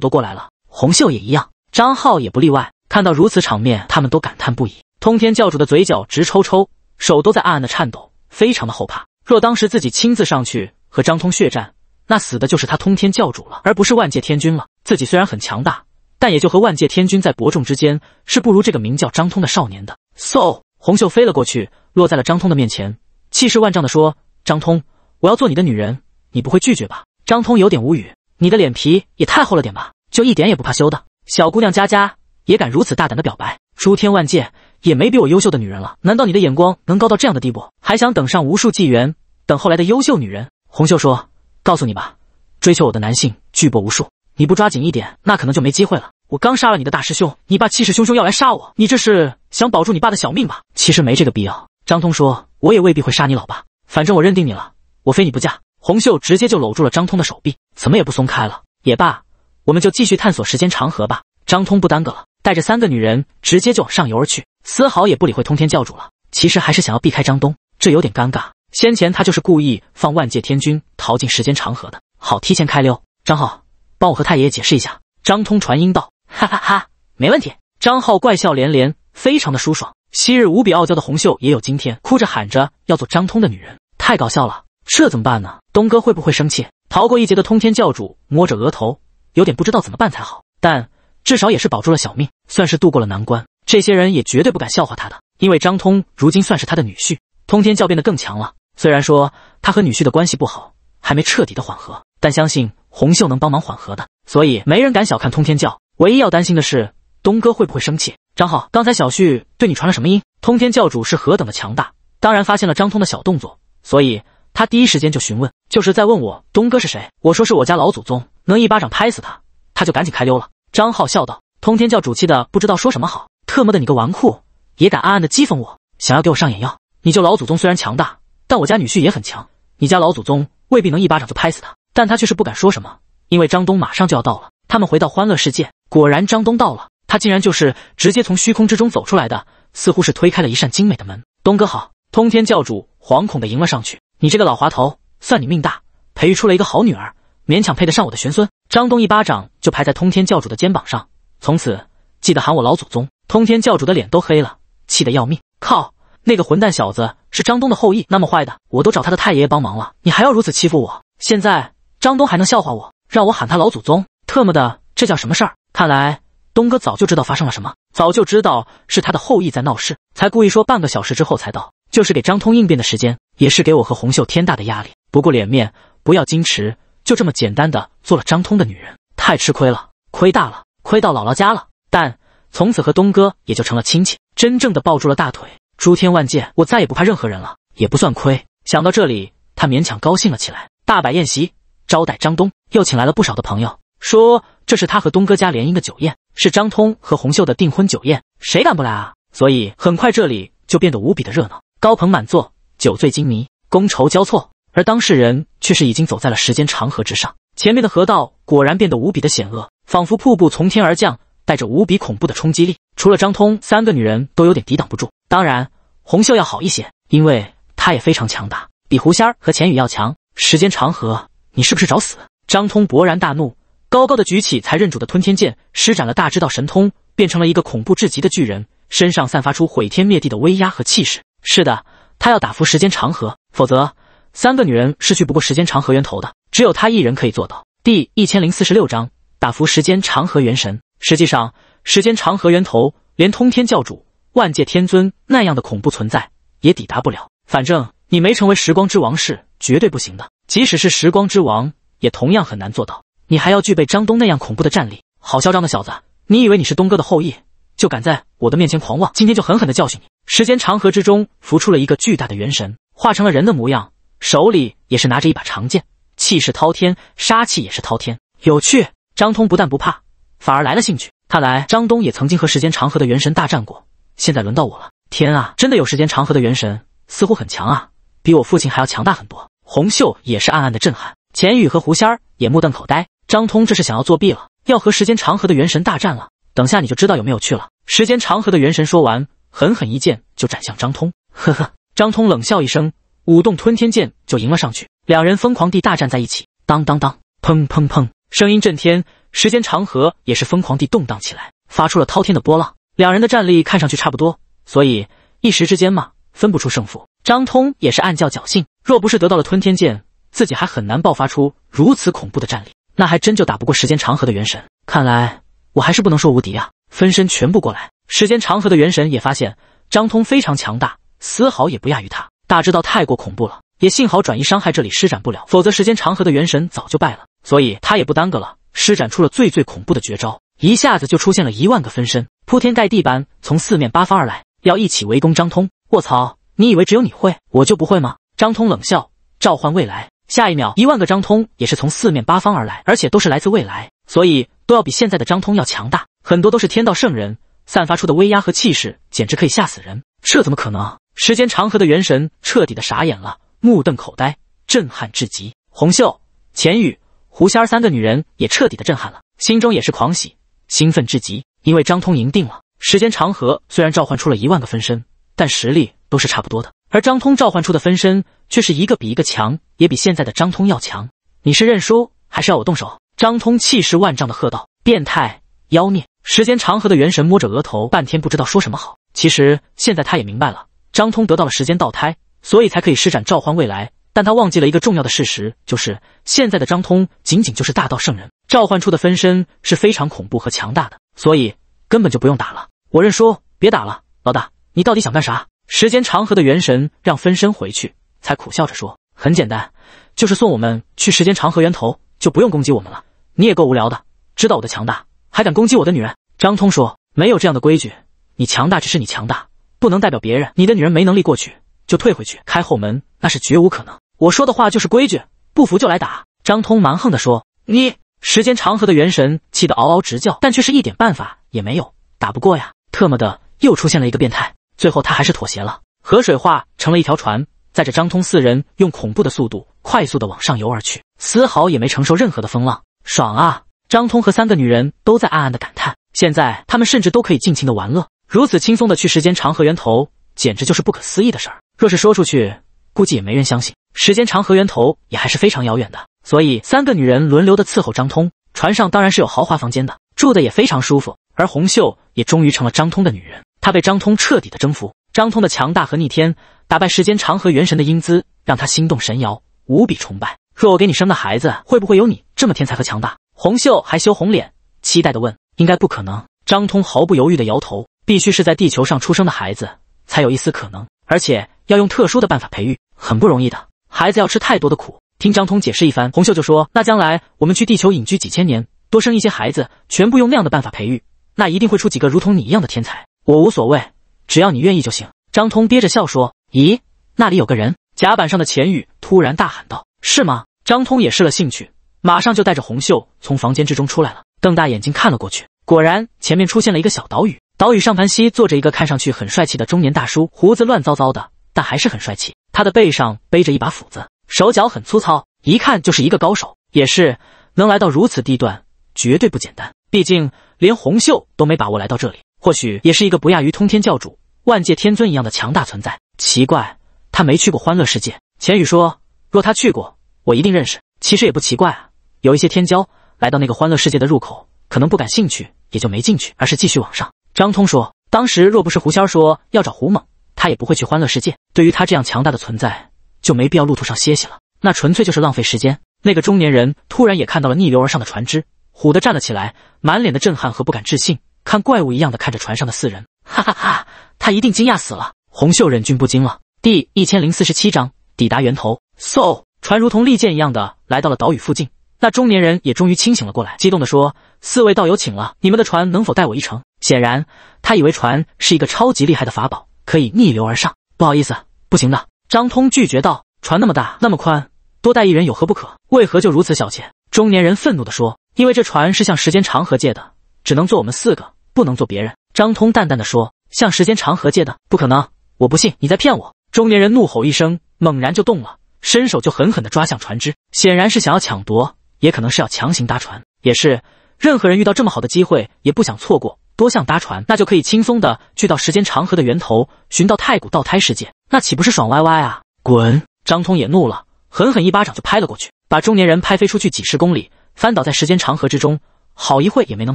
都过来了，红秀也一样，张浩也不例外。看到如此场面，他们都感叹不已。通天教主的嘴角直抽抽，手都在暗暗的颤抖，非常的后怕。若当时自己亲自上去和张通血战，那死的就是他通天教主了，而不是万界天君了。自己虽然很强大，但也就和万界天君在伯仲之间，是不如这个名叫张通的少年的。So，红秀飞了过去，落在了张通的面前，气势万丈的说：“张通，我要做你的女人，你不会拒绝吧？”张通有点无语。你的脸皮也太厚了点吧，就一点也不怕羞的。小姑娘佳佳也敢如此大胆的表白，诸天万界也没比我优秀的女人了。难道你的眼光能高到这样的地步？还想等上无数纪元，等后来的优秀女人？红袖说：“告诉你吧，追求我的男性巨多无数，你不抓紧一点，那可能就没机会了。”我刚杀了你的大师兄，你爸气势汹汹要来杀我，你这是想保住你爸的小命吧？其实没这个必要。张通说：“我也未必会杀你老爸，反正我认定你了，我非你不嫁。”红秀直接就搂住了张通的手臂，怎么也不松开了。也罢，我们就继续探索时间长河吧。张通不耽搁了，带着三个女人直接就往上游而去，丝毫也不理会通天教主了。其实还是想要避开张东，这有点尴尬。先前他就是故意放万界天君逃进时间长河的，好提前开溜。张浩，帮我和太爷爷解释一下。张通传音道：“哈哈哈，没问题。”张浩怪笑连连，非常的舒爽。昔日无比傲娇的红秀也有今天，哭着喊着要做张通的女人，太搞笑了。这怎么办呢？东哥会不会生气？逃过一劫的通天教主摸着额头，有点不知道怎么办才好。但至少也是保住了小命，算是渡过了难关。这些人也绝对不敢笑话他的，因为张通如今算是他的女婿。通天教变得更强了，虽然说他和女婿的关系不好，还没彻底的缓和，但相信红秀能帮忙缓和的。所以没人敢小看通天教。唯一要担心的是东哥会不会生气。张浩，刚才小旭对你传了什么音？通天教主是何等的强大，当然发现了张通的小动作，所以。他第一时间就询问，就是在问我东哥是谁。我说是我家老祖宗，能一巴掌拍死他，他就赶紧开溜了。张浩笑道：“通天教主气的不知道说什么好，特么的你个纨绔也敢暗暗的讥讽我，想要给我上眼药？你就老祖宗虽然强大，但我家女婿也很强，你家老祖宗未必能一巴掌就拍死他，但他却是不敢说什么，因为张东马上就要到了。”他们回到欢乐世界，果然张东到了，他竟然就是直接从虚空之中走出来的，似乎是推开了一扇精美的门。东哥好，通天教主惶恐的迎了上去。你这个老滑头，算你命大，培育出了一个好女儿，勉强配得上我的玄孙。张东一巴掌就拍在通天教主的肩膀上，从此记得喊我老祖宗。通天教主的脸都黑了，气得要命。靠，那个混蛋小子是张东的后裔，那么坏的，我都找他的太爷爷帮忙了，你还要如此欺负我？现在张东还能笑话我，让我喊他老祖宗？特么的，这叫什么事儿？看来东哥早就知道发生了什么，早就知道是他的后裔在闹事，才故意说半个小时之后才到，就是给张通应变的时间。也是给我和红秀天大的压力，不顾脸面，不要矜持，就这么简单的做了张通的女人，太吃亏了，亏大了，亏到姥姥家了。但从此和东哥也就成了亲戚，真正的抱住了大腿。诸天万界，我再也不怕任何人了，也不算亏。想到这里，他勉强高兴了起来，大摆宴席招待张东，又请来了不少的朋友，说这是他和东哥家联姻的酒宴，是张通和红秀的订婚酒宴，谁敢不来啊？所以很快这里就变得无比的热闹，高朋满座。酒醉金迷，觥筹交错，而当事人却是已经走在了时间长河之上。前面的河道果然变得无比的险恶，仿佛瀑布从天而降，带着无比恐怖的冲击力。除了张通，三个女人都有点抵挡不住。当然，红袖要好一些，因为她也非常强大，比狐仙儿和钱宇要强。时间长河，你是不是找死？张通勃然大怒，高高的举起才认主的吞天剑，施展了大知道神通，变成了一个恐怖至极的巨人，身上散发出毁天灭地的威压和气势。是的。他要打服时间长河，否则三个女人是去不过时间长河源头的。只有他一人可以做到。第一千零四十六章打服时间长河元神。实际上，时间长河源头连通天教主、万界天尊那样的恐怖存在也抵达不了。反正你没成为时光之王是绝对不行的，即使是时光之王，也同样很难做到。你还要具备张东那样恐怖的战力。好嚣张的小子，你以为你是东哥的后裔？就敢在我的面前狂妄，今天就狠狠的教训你！时间长河之中浮出了一个巨大的元神，化成了人的模样，手里也是拿着一把长剑，气势滔天，杀气也是滔天。有趣，张通不但不怕，反而来了兴趣。看来张东也曾经和时间长河的元神大战过，现在轮到我了。天啊，真的有时间长河的元神，似乎很强啊，比我父亲还要强大很多。红秀也是暗暗的震撼，钱宇和狐仙儿也目瞪口呆。张通这是想要作弊了，要和时间长河的元神大战了。等下你就知道有没有趣了。时间长河的元神说完，狠狠一剑就斩向张通。呵呵，张通冷笑一声，舞动吞天剑就迎了上去。两人疯狂地大战在一起，当当当，砰砰砰，声音震天。时间长河也是疯狂地动荡起来，发出了滔天的波浪。两人的战力看上去差不多，所以一时之间嘛，分不出胜负。张通也是暗叫侥幸，若不是得到了吞天剑，自己还很难爆发出如此恐怖的战力，那还真就打不过时间长河的元神。看来我还是不能说无敌啊。分身全部过来！时间长河的元神也发现张通非常强大，丝毫也不亚于他。大知道太过恐怖了，也幸好转移伤害这里施展不了，否则时间长河的元神早就败了。所以他也不耽搁了，施展出了最最恐怖的绝招，一下子就出现了一万个分身，铺天盖地般从四面八方而来，要一起围攻张通。卧槽，你以为只有你会，我就不会吗？张通冷笑，召唤未来，下一秒一万个张通也是从四面八方而来，而且都是来自未来，所以都要比现在的张通要强大。很多都是天道圣人散发出的威压和气势，简直可以吓死人。这怎么可能？时间长河的元神彻底的傻眼了，目瞪口呆，震撼至极。红袖、钱宇、狐仙儿三个女人也彻底的震撼了，心中也是狂喜，兴奋至极。因为张通赢定了。时间长河虽然召唤出了一万个分身，但实力都是差不多的。而张通召唤出的分身却是一个比一个强，也比现在的张通要强。你是认输，还是要我动手？张通气势万丈的喝道：“变态，妖孽！”时间长河的元神摸着额头，半天不知道说什么好。其实现在他也明白了，张通得到了时间倒胎，所以才可以施展召唤未来。但他忘记了一个重要的事实，就是现在的张通仅仅就是大道圣人，召唤出的分身是非常恐怖和强大的，所以根本就不用打了。我认输，别打了，老大，你到底想干啥？时间长河的元神让分身回去，才苦笑着说：“很简单，就是送我们去时间长河源头，就不用攻击我们了。你也够无聊的，知道我的强大。”还敢攻击我的女人？张通说：“没有这样的规矩，你强大只是你强大，不能代表别人。你的女人没能力过去，就退回去，开后门那是绝无可能。我说的话就是规矩，不服就来打。”张通蛮横的说：“你时间长河的元神气得嗷嗷直叫，但却是一点办法也没有，打不过呀！特么的，又出现了一个变态。最后他还是妥协了，河水化成了一条船，载着张通四人用恐怖的速度快速的往上游而去，丝毫也没承受任何的风浪，爽啊！”张通和三个女人都在暗暗的感叹，现在他们甚至都可以尽情的玩乐，如此轻松的去时间长河源头，简直就是不可思议的事儿。若是说出去，估计也没人相信。时间长河源头也还是非常遥远的，所以三个女人轮流的伺候张通。船上当然是有豪华房间的，住的也非常舒服。而红秀也终于成了张通的女人，她被张通彻底的征服。张通的强大和逆天，打败时间长河元神的英姿，让她心动神摇，无比崇拜。若我给你生个孩子，会不会有你这么天才和强大？红秀还羞红脸，期待的问：“应该不可能。”张通毫不犹豫的摇头：“必须是在地球上出生的孩子才有一丝可能，而且要用特殊的办法培育，很不容易的。孩子要吃太多的苦。”听张通解释一番，红秀就说：“那将来我们去地球隐居几千年，多生一些孩子，全部用那样的办法培育，那一定会出几个如同你一样的天才。”我无所谓，只要你愿意就行。”张通憋着笑说：“咦，那里有个人！”甲板上的钱宇突然大喊道：“是吗？”张通也失了兴趣。马上就带着红袖从房间之中出来了，瞪大眼睛看了过去，果然前面出现了一个小岛屿，岛屿上盘膝坐着一个看上去很帅气的中年大叔，胡子乱糟糟的，但还是很帅气。他的背上背着一把斧子，手脚很粗糙，一看就是一个高手。也是能来到如此地段，绝对不简单。毕竟连红袖都没把握来到这里，或许也是一个不亚于通天教主、万界天尊一样的强大存在。奇怪，他没去过欢乐世界。钱宇说：“若他去过，我一定认识。”其实也不奇怪啊。有一些天骄来到那个欢乐世界的入口，可能不感兴趣，也就没进去，而是继续往上。张通说：“当时若不是胡仙儿说要找胡猛，他也不会去欢乐世界。对于他这样强大的存在，就没必要路途上歇息了，那纯粹就是浪费时间。”那个中年人突然也看到了逆流而上的船只，虎的站了起来，满脸的震撼和不敢置信，看怪物一样的看着船上的四人，哈哈哈，他一定惊讶死了。红袖忍俊不禁了。第一千零四十七章抵达源头。So，船如同利剑一样的来到了岛屿附近。那中年人也终于清醒了过来，激动地说：“四位道友，请了，你们的船能否带我一程？”显然，他以为船是一个超级厉害的法宝，可以逆流而上。不好意思，不行的。”张通拒绝道，“船那么大，那么宽，多带一人有何不可？为何就如此小气？”中年人愤怒地说：“因为这船是向时间长河借的，只能坐我们四个，不能坐别人。”张通淡淡地说：“向时间长河借的？不可能，我不信你在骗我！”中年人怒吼一声，猛然就动了，伸手就狠狠地抓向船只，显然是想要抢夺。也可能是要强行搭船，也是任何人遇到这么好的机会也不想错过。多向搭船，那就可以轻松的去到时间长河的源头，寻到太古倒胎世界，那岂不是爽歪歪啊？滚！张通也怒了，狠狠一巴掌就拍了过去，把中年人拍飞出去几十公里，翻倒在时间长河之中，好一会也没能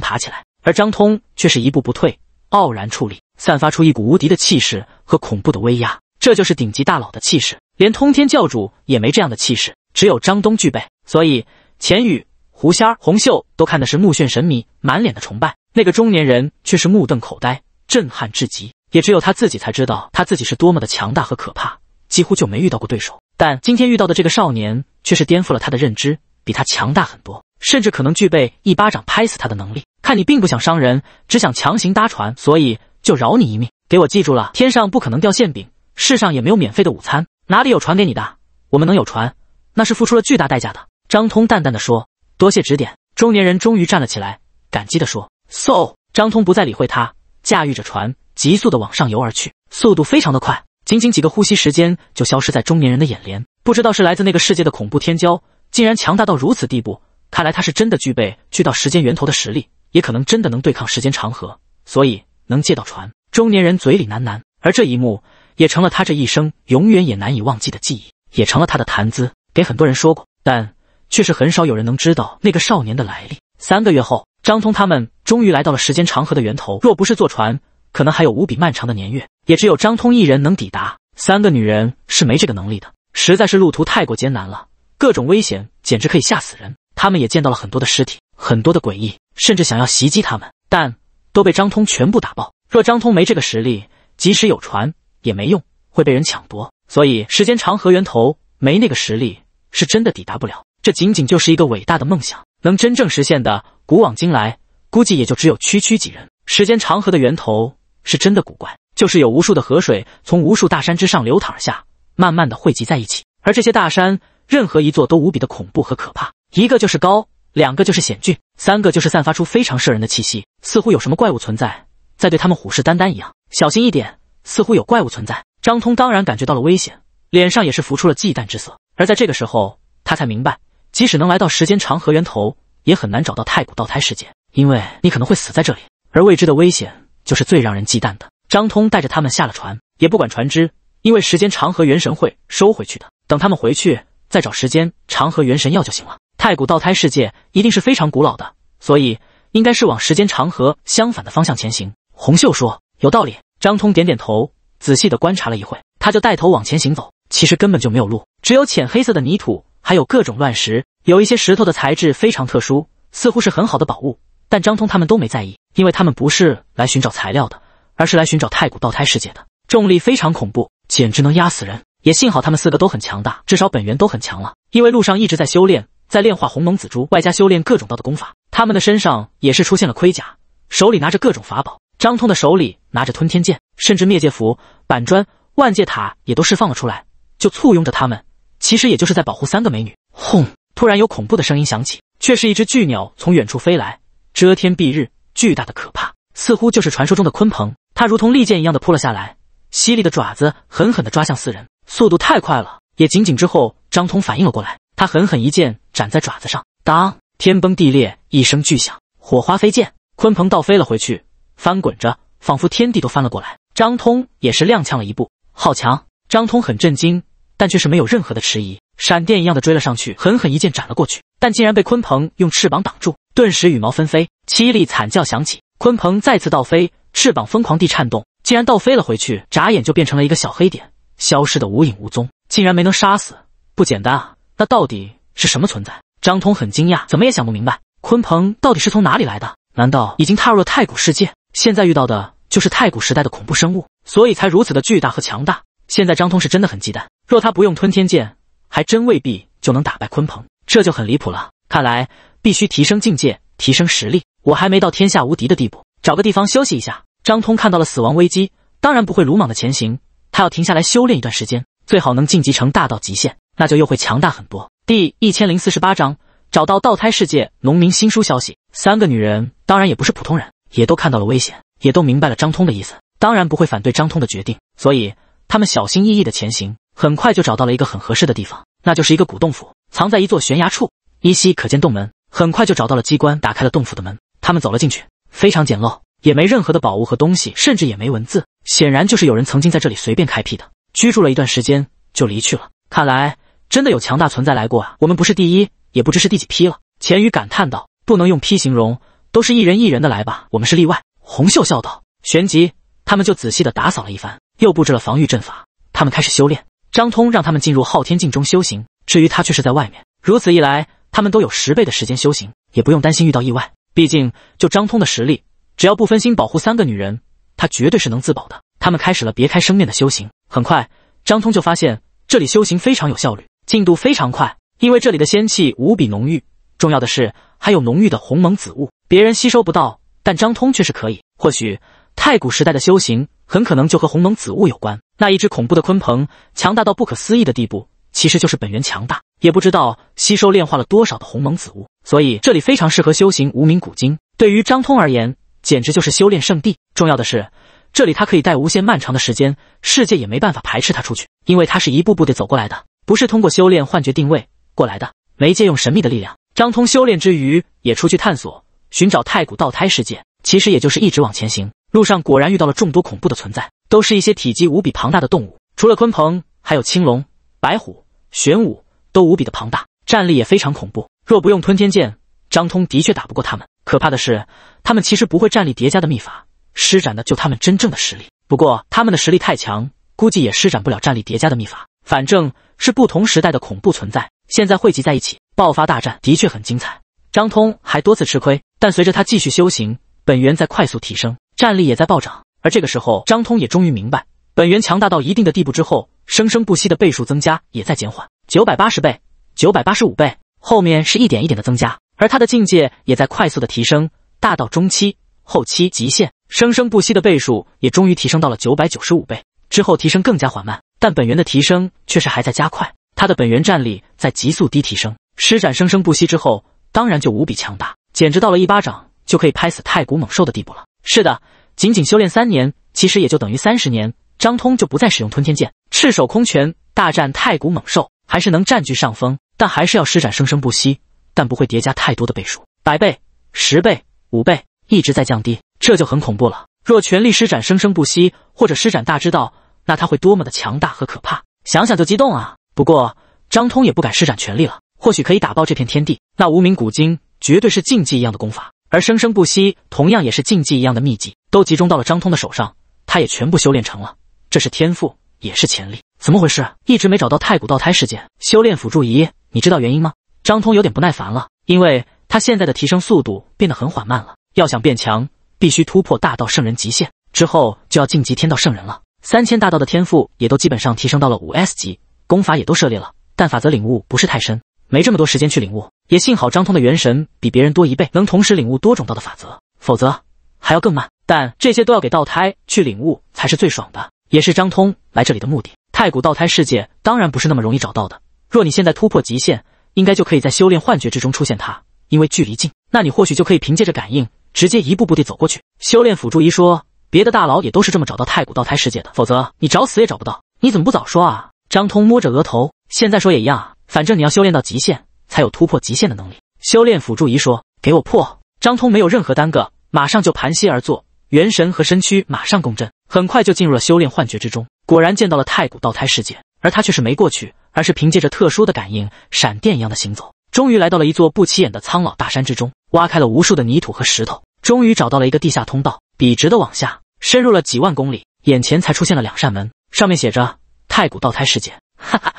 爬起来。而张通却是一步不退，傲然矗立，散发出一股无敌的气势和恐怖的威压，这就是顶级大佬的气势，连通天教主也没这样的气势，只有张东具备，所以。钱宇、胡仙儿、红秀都看的是目眩神迷，满脸的崇拜。那个中年人却是目瞪口呆，震撼至极。也只有他自己才知道，他自己是多么的强大和可怕，几乎就没遇到过对手。但今天遇到的这个少年，却是颠覆了他的认知，比他强大很多，甚至可能具备一巴掌拍死他的能力。看你并不想伤人，只想强行搭船，所以就饶你一命。给我记住了，天上不可能掉馅饼，世上也没有免费的午餐。哪里有船给你的？我们能有船，那是付出了巨大代价的。张通淡淡的说：“多谢指点。”中年人终于站了起来，感激的说：“ s o 张通不再理会他，驾驭着船，急速的往上游而去，速度非常的快，仅仅几个呼吸时间就消失在中年人的眼帘。不知道是来自那个世界的恐怖天骄，竟然强大到如此地步，看来他是真的具备去到时间源头的实力，也可能真的能对抗时间长河，所以能借到船。中年人嘴里喃喃，而这一幕也成了他这一生永远也难以忘记的记忆，也成了他的谈资，给很多人说过，但。却是很少有人能知道那个少年的来历。三个月后，张通他们终于来到了时间长河的源头。若不是坐船，可能还有无比漫长的年月。也只有张通一人能抵达，三个女人是没这个能力的。实在是路途太过艰难了，各种危险简直可以吓死人。他们也见到了很多的尸体，很多的诡异，甚至想要袭击他们，但都被张通全部打爆。若张通没这个实力，即使有船也没用，会被人抢夺。所以，时间长河源头没那个实力，是真的抵达不了。这仅仅就是一个伟大的梦想，能真正实现的，古往今来估计也就只有区区几人。时间长河的源头是真的古怪，就是有无数的河水从无数大山之上流淌而下，慢慢的汇集在一起。而这些大山，任何一座都无比的恐怖和可怕，一个就是高，两个就是险峻，三个就是散发出非常慑人的气息，似乎有什么怪物存在，在对他们虎视眈眈一样。小心一点，似乎有怪物存在。张通当然感觉到了危险，脸上也是浮出了忌惮之色。而在这个时候，他才明白。即使能来到时间长河源头，也很难找到太古道胎世界，因为你可能会死在这里。而未知的危险就是最让人忌惮的。张通带着他们下了船，也不管船只，因为时间长河元神会收回去的。等他们回去，再找时间长河元神要就行了。太古道胎世界一定是非常古老的，所以应该是往时间长河相反的方向前行。红秀说：“有道理。”张通点点头，仔细的观察了一会，他就带头往前行走。其实根本就没有路，只有浅黑色的泥土。还有各种乱石，有一些石头的材质非常特殊，似乎是很好的宝物，但张通他们都没在意，因为他们不是来寻找材料的，而是来寻找太古爆胎世界的。重力非常恐怖，简直能压死人。也幸好他们四个都很强大，至少本源都很强了，因为路上一直在修炼，在炼化鸿蒙紫珠，外加修炼各种道的功法。他们的身上也是出现了盔甲，手里拿着各种法宝。张通的手里拿着吞天剑，甚至灭界符、板砖、万界塔也都释放了出来，就簇拥着他们。其实也就是在保护三个美女。轰！突然有恐怖的声音响起，却是一只巨鸟从远处飞来，遮天蔽日，巨大的可怕，似乎就是传说中的鲲鹏。它如同利剑一样的扑了下来，犀利的爪子狠狠的抓向四人，速度太快了。也仅仅之后，张通反应了过来，他狠狠一剑斩在爪子上，当！天崩地裂一声巨响，火花飞溅，鲲鹏倒飞了回去，翻滚着，仿佛天地都翻了过来。张通也是踉跄了一步，好强！张通很震惊。但却是没有任何的迟疑，闪电一样的追了上去，狠狠一剑斩了过去，但竟然被鲲鹏用翅膀挡住，顿时羽毛纷飞，凄厉惨叫响起，鲲鹏再次倒飞，翅膀疯狂地颤动，竟然倒飞了回去，眨眼就变成了一个小黑点，消失的无影无踪，竟然没能杀死，不简单啊！那到底是什么存在？张通很惊讶，怎么也想不明白，鲲鹏到底是从哪里来的？难道已经踏入了太古世界？现在遇到的就是太古时代的恐怖生物，所以才如此的巨大和强大。现在张通是真的很忌惮。若他不用吞天剑，还真未必就能打败鲲鹏，这就很离谱了。看来必须提升境界，提升实力。我还没到天下无敌的地步，找个地方休息一下。张通看到了死亡危机，当然不会鲁莽的前行，他要停下来修炼一段时间，最好能晋级成大道极限，那就又会强大很多。第一千零四十八章找到道胎世界。农民新书消息，三个女人当然也不是普通人，也都看到了危险，也都明白了张通的意思，当然不会反对张通的决定，所以他们小心翼翼的前行。很快就找到了一个很合适的地方，那就是一个古洞府，藏在一座悬崖处，依稀可见洞门。很快就找到了机关，打开了洞府的门。他们走了进去，非常简陋，也没任何的宝物和东西，甚至也没文字，显然就是有人曾经在这里随便开辟的，居住了一段时间就离去了。看来真的有强大存在来过啊！我们不是第一，也不知是第几批了。钱宇感叹道：“不能用批形容，都是一人一人的来吧？我们是例外。”红袖笑道。旋即，他们就仔细的打扫了一番，又布置了防御阵法。他们开始修炼。张通让他们进入昊天境中修行，至于他却是在外面。如此一来，他们都有十倍的时间修行，也不用担心遇到意外。毕竟，就张通的实力，只要不分心保护三个女人，他绝对是能自保的。他们开始了别开生面的修行。很快，张通就发现这里修行非常有效率，进度非常快。因为这里的仙气无比浓郁，重要的是还有浓郁的鸿蒙紫雾，别人吸收不到，但张通却是可以。或许，太古时代的修行很可能就和鸿蒙紫雾有关。那一只恐怖的鲲鹏，强大到不可思议的地步，其实就是本源强大，也不知道吸收炼化了多少的鸿蒙子物，所以这里非常适合修行无名古经。对于张通而言，简直就是修炼圣地。重要的是，这里他可以待无限漫长的时间，世界也没办法排斥他出去，因为他是一步步的走过来的，不是通过修炼幻觉定位过来的，没借用神秘的力量。张通修炼之余，也出去探索，寻找太古道胎世界，其实也就是一直往前行。路上果然遇到了众多恐怖的存在。都是一些体积无比庞大的动物，除了鲲鹏，还有青龙、白虎、玄武，都无比的庞大，战力也非常恐怖。若不用吞天剑，张通的确打不过他们。可怕的是，他们其实不会战力叠加的秘法，施展的就他们真正的实力。不过他们的实力太强，估计也施展不了战力叠加的秘法。反正是不同时代的恐怖存在，现在汇集在一起爆发大战，的确很精彩。张通还多次吃亏，但随着他继续修行，本源在快速提升，战力也在暴涨。而这个时候，张通也终于明白，本源强大到一定的地步之后，生生不息的倍数增加也在减缓。九百八十倍，九百八十五倍，后面是一点一点的增加，而他的境界也在快速的提升，大到中期、后期、极限，生生不息的倍数也终于提升到了九百九十五倍。之后提升更加缓慢，但本源的提升却是还在加快，他的本源战力在急速低提升。施展生生不息之后，当然就无比强大，简直到了一巴掌就可以拍死太古猛兽的地步了。是的。仅仅修炼三年，其实也就等于三十年。张通就不再使用吞天剑，赤手空拳大战太古猛兽，还是能占据上风。但还是要施展生生不息，但不会叠加太多的倍数，百倍、十倍、五倍，一直在降低，这就很恐怖了。若全力施展生生不息，或者施展大之道，那他会多么的强大和可怕？想想就激动啊！不过张通也不敢施展全力了，或许可以打爆这片天地。那无名古今绝对是禁忌一样的功法。而生生不息，同样也是禁忌一样的秘籍，都集中到了张通的手上，他也全部修炼成了。这是天赋，也是潜力。怎么回事？一直没找到太古倒胎事件，修炼辅助仪，你知道原因吗？张通有点不耐烦了，因为他现在的提升速度变得很缓慢了。要想变强，必须突破大道圣人极限之后，就要晋级天道圣人了。三千大道的天赋也都基本上提升到了五 S 级，功法也都涉猎了，但法则领悟不是太深。没这么多时间去领悟，也幸好张通的元神比别人多一倍，能同时领悟多种道的法则，否则还要更慢。但这些都要给道胎去领悟才是最爽的，也是张通来这里的目的。太古道胎世界当然不是那么容易找到的，若你现在突破极限，应该就可以在修炼幻觉之中出现它，因为距离近，那你或许就可以凭借着感应，直接一步步地走过去。修炼辅助一说，别的大佬也都是这么找到太古道胎世界的，否则你找死也找不到。你怎么不早说啊？张通摸着额头，现在说也一样啊。反正你要修炼到极限，才有突破极限的能力。修炼辅助仪说：“给我破！”张通没有任何耽搁，马上就盘膝而坐，元神和身躯马上共振，很快就进入了修炼幻觉之中。果然见到了太古倒胎世界，而他却是没过去，而是凭借着特殊的感应，闪电一样的行走，终于来到了一座不起眼的苍老大山之中，挖开了无数的泥土和石头，终于找到了一个地下通道，笔直的往下深入了几万公里，眼前才出现了两扇门，上面写着“太古倒胎世界”。哈哈，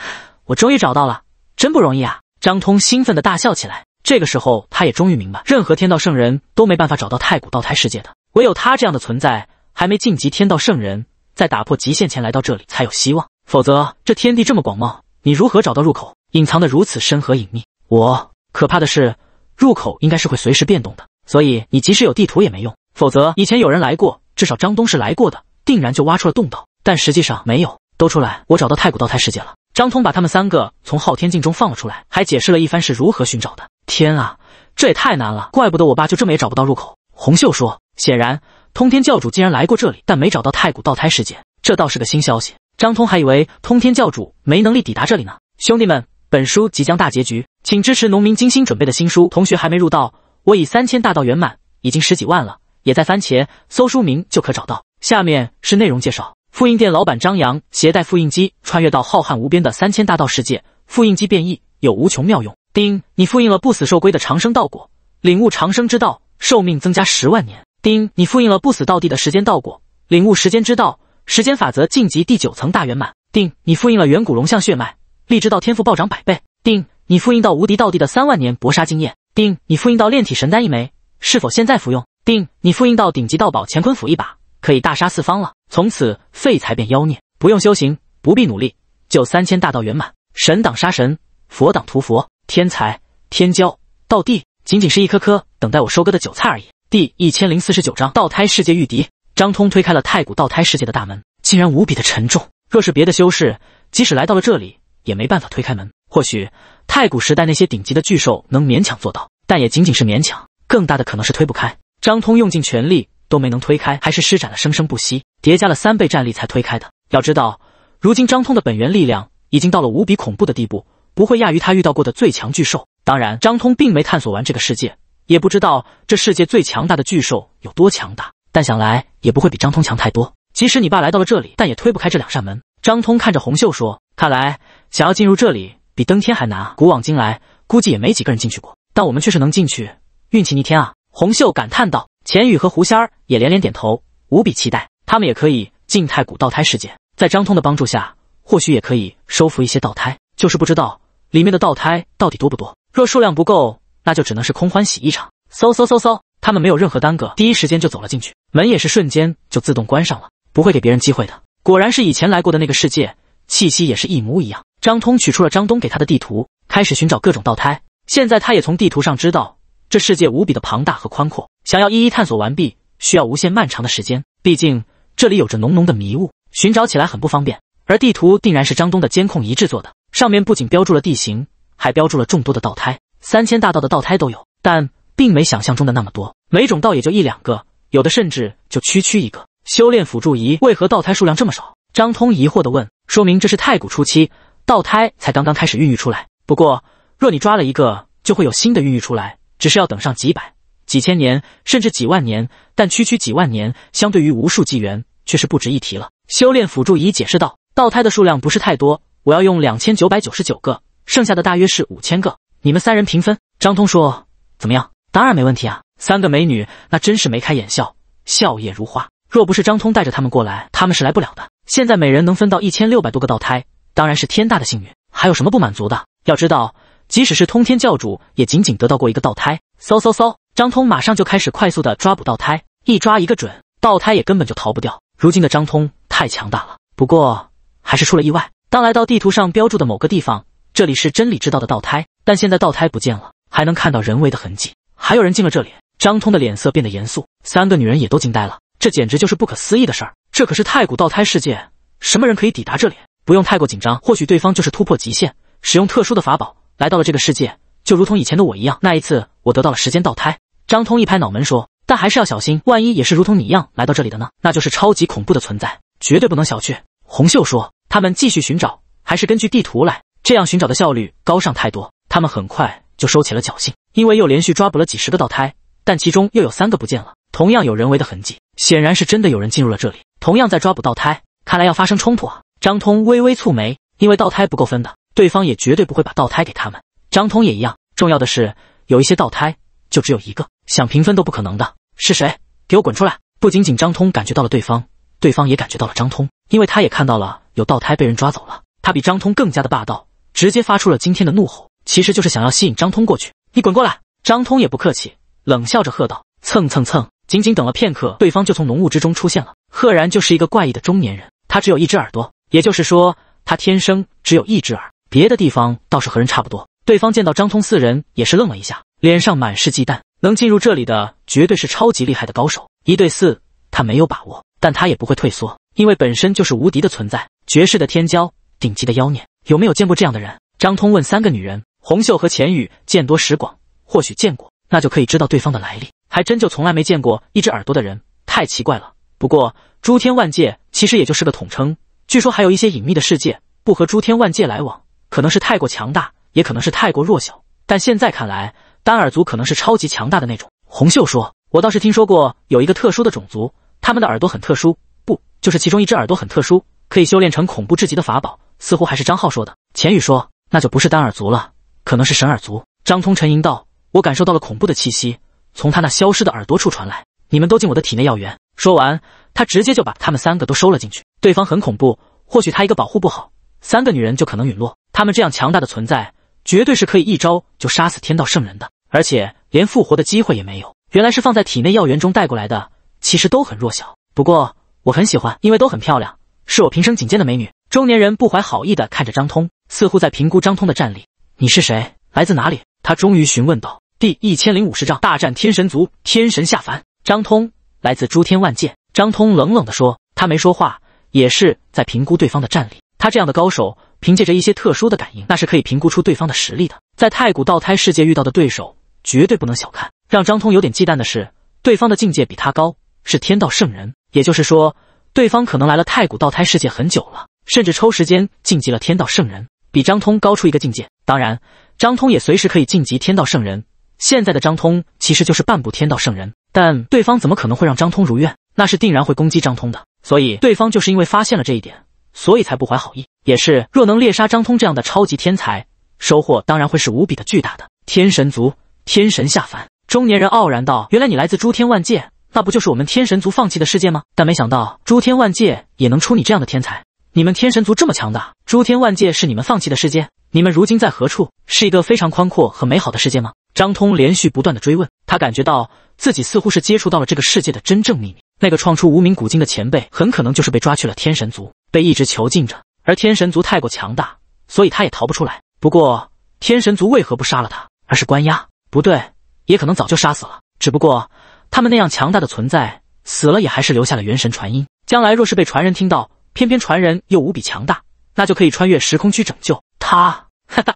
我终于找到了！真不容易啊！张通兴奋的大笑起来。这个时候，他也终于明白，任何天道圣人都没办法找到太古道胎世界的，唯有他这样的存在还没晋级天道圣人，在打破极限前来到这里才有希望。否则，这天地这么广袤，你如何找到入口？隐藏的如此深和隐秘。我可怕的是，入口应该是会随时变动的，所以你即使有地图也没用。否则，以前有人来过，至少张东是来过的，定然就挖出了洞道。但实际上没有，都出来！我找到太古道胎世界了。张通把他们三个从昊天镜中放了出来，还解释了一番是如何寻找的。天啊，这也太难了，怪不得我爸就这么也找不到入口。红袖说，显然通天教主竟然来过这里，但没找到太古倒胎事件，这倒是个新消息。张通还以为通天教主没能力抵达这里呢。兄弟们，本书即将大结局，请支持农民精心准备的新书。同学还没入道，我已三千大道圆满，已经十几万了，也在番茄搜书名就可找到。下面是内容介绍。复印店老板张扬携带复印机穿越到浩瀚无边的三千大道世界，复印机变异有无穷妙用。丁，你复印了不死兽龟的长生道果，领悟长生之道，寿命增加十万年。丁，你复印了不死道帝的时间道果，领悟时间之道，时间法则晋级第九层大圆满。丁，你复印了远古龙象血脉，力之道天赋暴涨百倍。丁，你复印到无敌道帝的三万年搏杀经验。丁，你复印到炼体神丹一枚，是否现在服用？丁，你复印到顶级道宝乾坤斧一把，可以大杀四方了。从此废材变妖孽，不用修行，不必努力，就三千大道圆满。神挡杀神，佛挡屠佛。天才、天骄、道帝，仅仅是一颗颗等待我收割的韭菜而已。第一千零四十九章道胎世界遇敌。张通推开了太古道胎世界的大门，竟然无比的沉重。若是别的修士，即使来到了这里，也没办法推开门。或许太古时代那些顶级的巨兽能勉强做到，但也仅仅是勉强。更大的可能是推不开。张通用尽全力。都没能推开，还是施展了生生不息，叠加了三倍战力才推开的。要知道，如今张通的本源力量已经到了无比恐怖的地步，不会亚于他遇到过的最强巨兽。当然，张通并没探索完这个世界，也不知道这世界最强大的巨兽有多强大，但想来也不会比张通强太多。即使你爸来到了这里，但也推不开这两扇门。张通看着红秀说：“看来想要进入这里比登天还难，啊！古往今来估计也没几个人进去过，但我们却是能进去，运气逆天啊！”红秀感叹道。钱宇和胡仙儿也连连点头，无比期待。他们也可以进太古道胎世界，在张通的帮助下，或许也可以收服一些道胎。就是不知道里面的道胎到底多不多。若数量不够，那就只能是空欢喜一场。嗖嗖嗖嗖，他们没有任何耽搁，第一时间就走了进去。门也是瞬间就自动关上了，不会给别人机会的。果然是以前来过的那个世界，气息也是一模一样。张通取出了张东给他的地图，开始寻找各种道胎。现在他也从地图上知道，这世界无比的庞大和宽阔。想要一一探索完毕，需要无限漫长的时间。毕竟这里有着浓浓的迷雾，寻找起来很不方便。而地图定然是张东的监控仪制作的，上面不仅标注了地形，还标注了众多的道胎。三千大道的道胎都有，但并没想象中的那么多，每种道也就一两个，有的甚至就区区一个。修炼辅助仪为何道胎数量这么少？张通疑惑的问：“说明这是太古初期，道胎才刚刚开始孕育出来。不过，若你抓了一个，就会有新的孕育出来，只是要等上几百。”几千年，甚至几万年，但区区几万年，相对于无数纪元，却是不值一提了。修炼辅助仪解释道：“道胎的数量不是太多，我要用两千九百九十九个，剩下的大约是五千个，你们三人平分。”张通说：“怎么样？当然没问题啊！”三个美女那真是眉开眼笑，笑靥如花。若不是张通带着他们过来，他们是来不了的。现在每人能分到一千六百多个道胎，当然是天大的幸运。还有什么不满足的？要知道，即使是通天教主，也仅仅得到过一个道胎。嗖嗖嗖！张通马上就开始快速的抓捕道胎，一抓一个准，道胎也根本就逃不掉。如今的张通太强大了，不过还是出了意外。当来到地图上标注的某个地方，这里是真理之道的道胎，但现在道胎不见了，还能看到人为的痕迹，还有人进了这里。张通的脸色变得严肃，三个女人也都惊呆了，这简直就是不可思议的事儿。这可是太古道胎世界，什么人可以抵达这里？不用太过紧张，或许对方就是突破极限，使用特殊的法宝来到了这个世界，就如同以前的我一样，那一次我得到了时间倒胎。张通一拍脑门说：“但还是要小心，万一也是如同你一样来到这里的呢？那就是超级恐怖的存在，绝对不能小觑。”红秀说：“他们继续寻找，还是根据地图来，这样寻找的效率高上太多。”他们很快就收起了侥幸，因为又连续抓捕了几十个盗胎，但其中又有三个不见了，同样有人为的痕迹，显然是真的有人进入了这里，同样在抓捕盗胎，看来要发生冲突啊！张通微微蹙眉，因为盗胎不够分的，对方也绝对不会把盗胎给他们。张通也一样，重要的是有一些道胎就只有一个。想平分都不可能的，是谁？给我滚出来！不仅仅张通感觉到了对方，对方也感觉到了张通，因为他也看到了有道胎被人抓走了。他比张通更加的霸道，直接发出了今天的怒吼，其实就是想要吸引张通过去。你滚过来！张通也不客气，冷笑着喝道：“蹭蹭蹭！”仅仅等了片刻，对方就从浓雾之中出现了，赫然就是一个怪异的中年人。他只有一只耳朵，也就是说他天生只有一只耳，别的地方倒是和人差不多。对方见到张通四人也是愣了一下，脸上满是忌惮。能进入这里的绝对是超级厉害的高手，一对四，他没有把握，但他也不会退缩，因为本身就是无敌的存在，绝世的天骄，顶级的妖孽，有没有见过这样的人？张通问三个女人，红秀和钱羽见多识广，或许见过，那就可以知道对方的来历。还真就从来没见过一只耳朵的人，太奇怪了。不过诸天万界其实也就是个统称，据说还有一些隐秘的世界不和诸天万界来往，可能是太过强大，也可能是太过弱小。但现在看来。单耳族可能是超级强大的那种，红袖说。我倒是听说过有一个特殊的种族，他们的耳朵很特殊，不，就是其中一只耳朵很特殊，可以修炼成恐怖至极的法宝。似乎还是张浩说的。钱宇说，那就不是单耳族了，可能是神耳族。张通沉吟道：“我感受到了恐怖的气息，从他那消失的耳朵处传来。你们都进我的体内药园。”说完，他直接就把他们三个都收了进去。对方很恐怖，或许他一个保护不好，三个女人就可能陨落。他们这样强大的存在。绝对是可以一招就杀死天道圣人的，而且连复活的机会也没有。原来是放在体内药源中带过来的，其实都很弱小。不过我很喜欢，因为都很漂亮，是我平生仅见的美女。中年人不怀好意的看着张通，似乎在评估张通的战力。你是谁？来自哪里？他终于询问道。第一千零五十章大战天神族，天神下凡。张通来自诸天万界。张通冷冷的说，他没说话，也是在评估对方的战力。他这样的高手。凭借着一些特殊的感应，那是可以评估出对方的实力的。在太古道胎世界遇到的对手，绝对不能小看。让张通有点忌惮的是，对方的境界比他高，是天道圣人。也就是说，对方可能来了太古道胎世界很久了，甚至抽时间晋级了天道圣人，比张通高出一个境界。当然，张通也随时可以晋级天道圣人。现在的张通其实就是半步天道圣人，但对方怎么可能会让张通如愿？那是定然会攻击张通的。所以，对方就是因为发现了这一点。所以才不怀好意，也是。若能猎杀张通这样的超级天才，收获当然会是无比的巨大的。天神族，天神下凡。中年人傲然道：“原来你来自诸天万界，那不就是我们天神族放弃的世界吗？但没想到诸天万界也能出你这样的天才。你们天神族这么强大，诸天万界是你们放弃的世界？你们如今在何处？是一个非常宽阔和美好的世界吗？”张通连续不断的追问，他感觉到自己似乎是接触到了这个世界的真正秘密。那个创出无名古经的前辈，很可能就是被抓去了天神族，被一直囚禁着。而天神族太过强大，所以他也逃不出来。不过，天神族为何不杀了他，而是关押？不对，也可能早就杀死了。只不过，他们那样强大的存在，死了也还是留下了元神传音。将来若是被传人听到，偏偏传人又无比强大，那就可以穿越时空区拯救他。哈哈，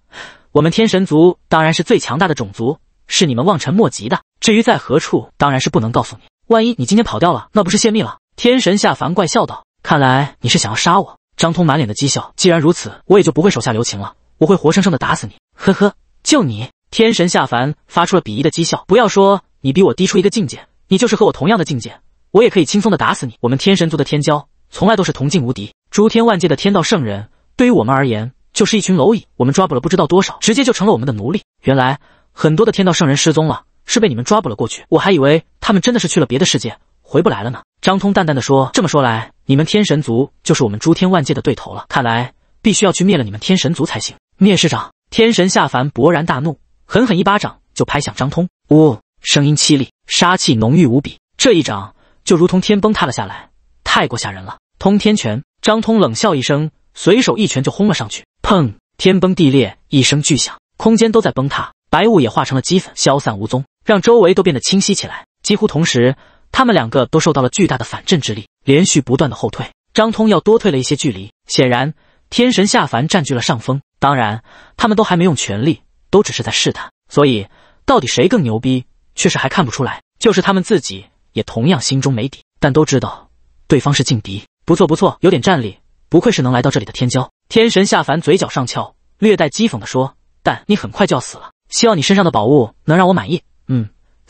我们天神族当然是最强大的种族，是你们望尘莫及的。至于在何处，当然是不能告诉你。万一你今天跑掉了，那不是泄密了？天神下凡怪笑道：“看来你是想要杀我。”张通满脸的讥笑：“既然如此，我也就不会手下留情了，我会活生生的打死你。”呵呵，就你！天神下凡发出了鄙夷的讥笑：“不要说你比我低出一个境界，你就是和我同样的境界，我也可以轻松的打死你。我们天神族的天骄，从来都是同境无敌，诸天万界的天道圣人，对于我们而言，就是一群蝼蚁。我们抓捕了不知道多少，直接就成了我们的奴隶。原来很多的天道圣人失踪了。”是被你们抓捕了过去，我还以为他们真的是去了别的世界，回不来了呢。张通淡淡的说：“这么说来，你们天神族就是我们诸天万界的对头了，看来必须要去灭了你们天神族才行。”灭世长天神下凡，勃然大怒，狠狠一巴掌就拍向张通，呜，声音凄厉，杀气浓郁无比，这一掌就如同天崩塌了下来，太过吓人了。通天拳，张通冷笑一声，随手一拳就轰了上去，砰，天崩地裂，一声巨响，空间都在崩塌，白雾也化成了齑粉，消散无踪。让周围都变得清晰起来。几乎同时，他们两个都受到了巨大的反震之力，连续不断的后退。张通要多退了一些距离，显然天神下凡占据了上风。当然，他们都还没用全力，都只是在试探，所以到底谁更牛逼，却是还看不出来。就是他们自己也同样心中没底，但都知道对方是劲敌。不错不错，有点战力，不愧是能来到这里的天骄。天神下凡嘴角上翘，略带讥讽地说：“但你很快就要死了，希望你身上的宝物能让我满意。”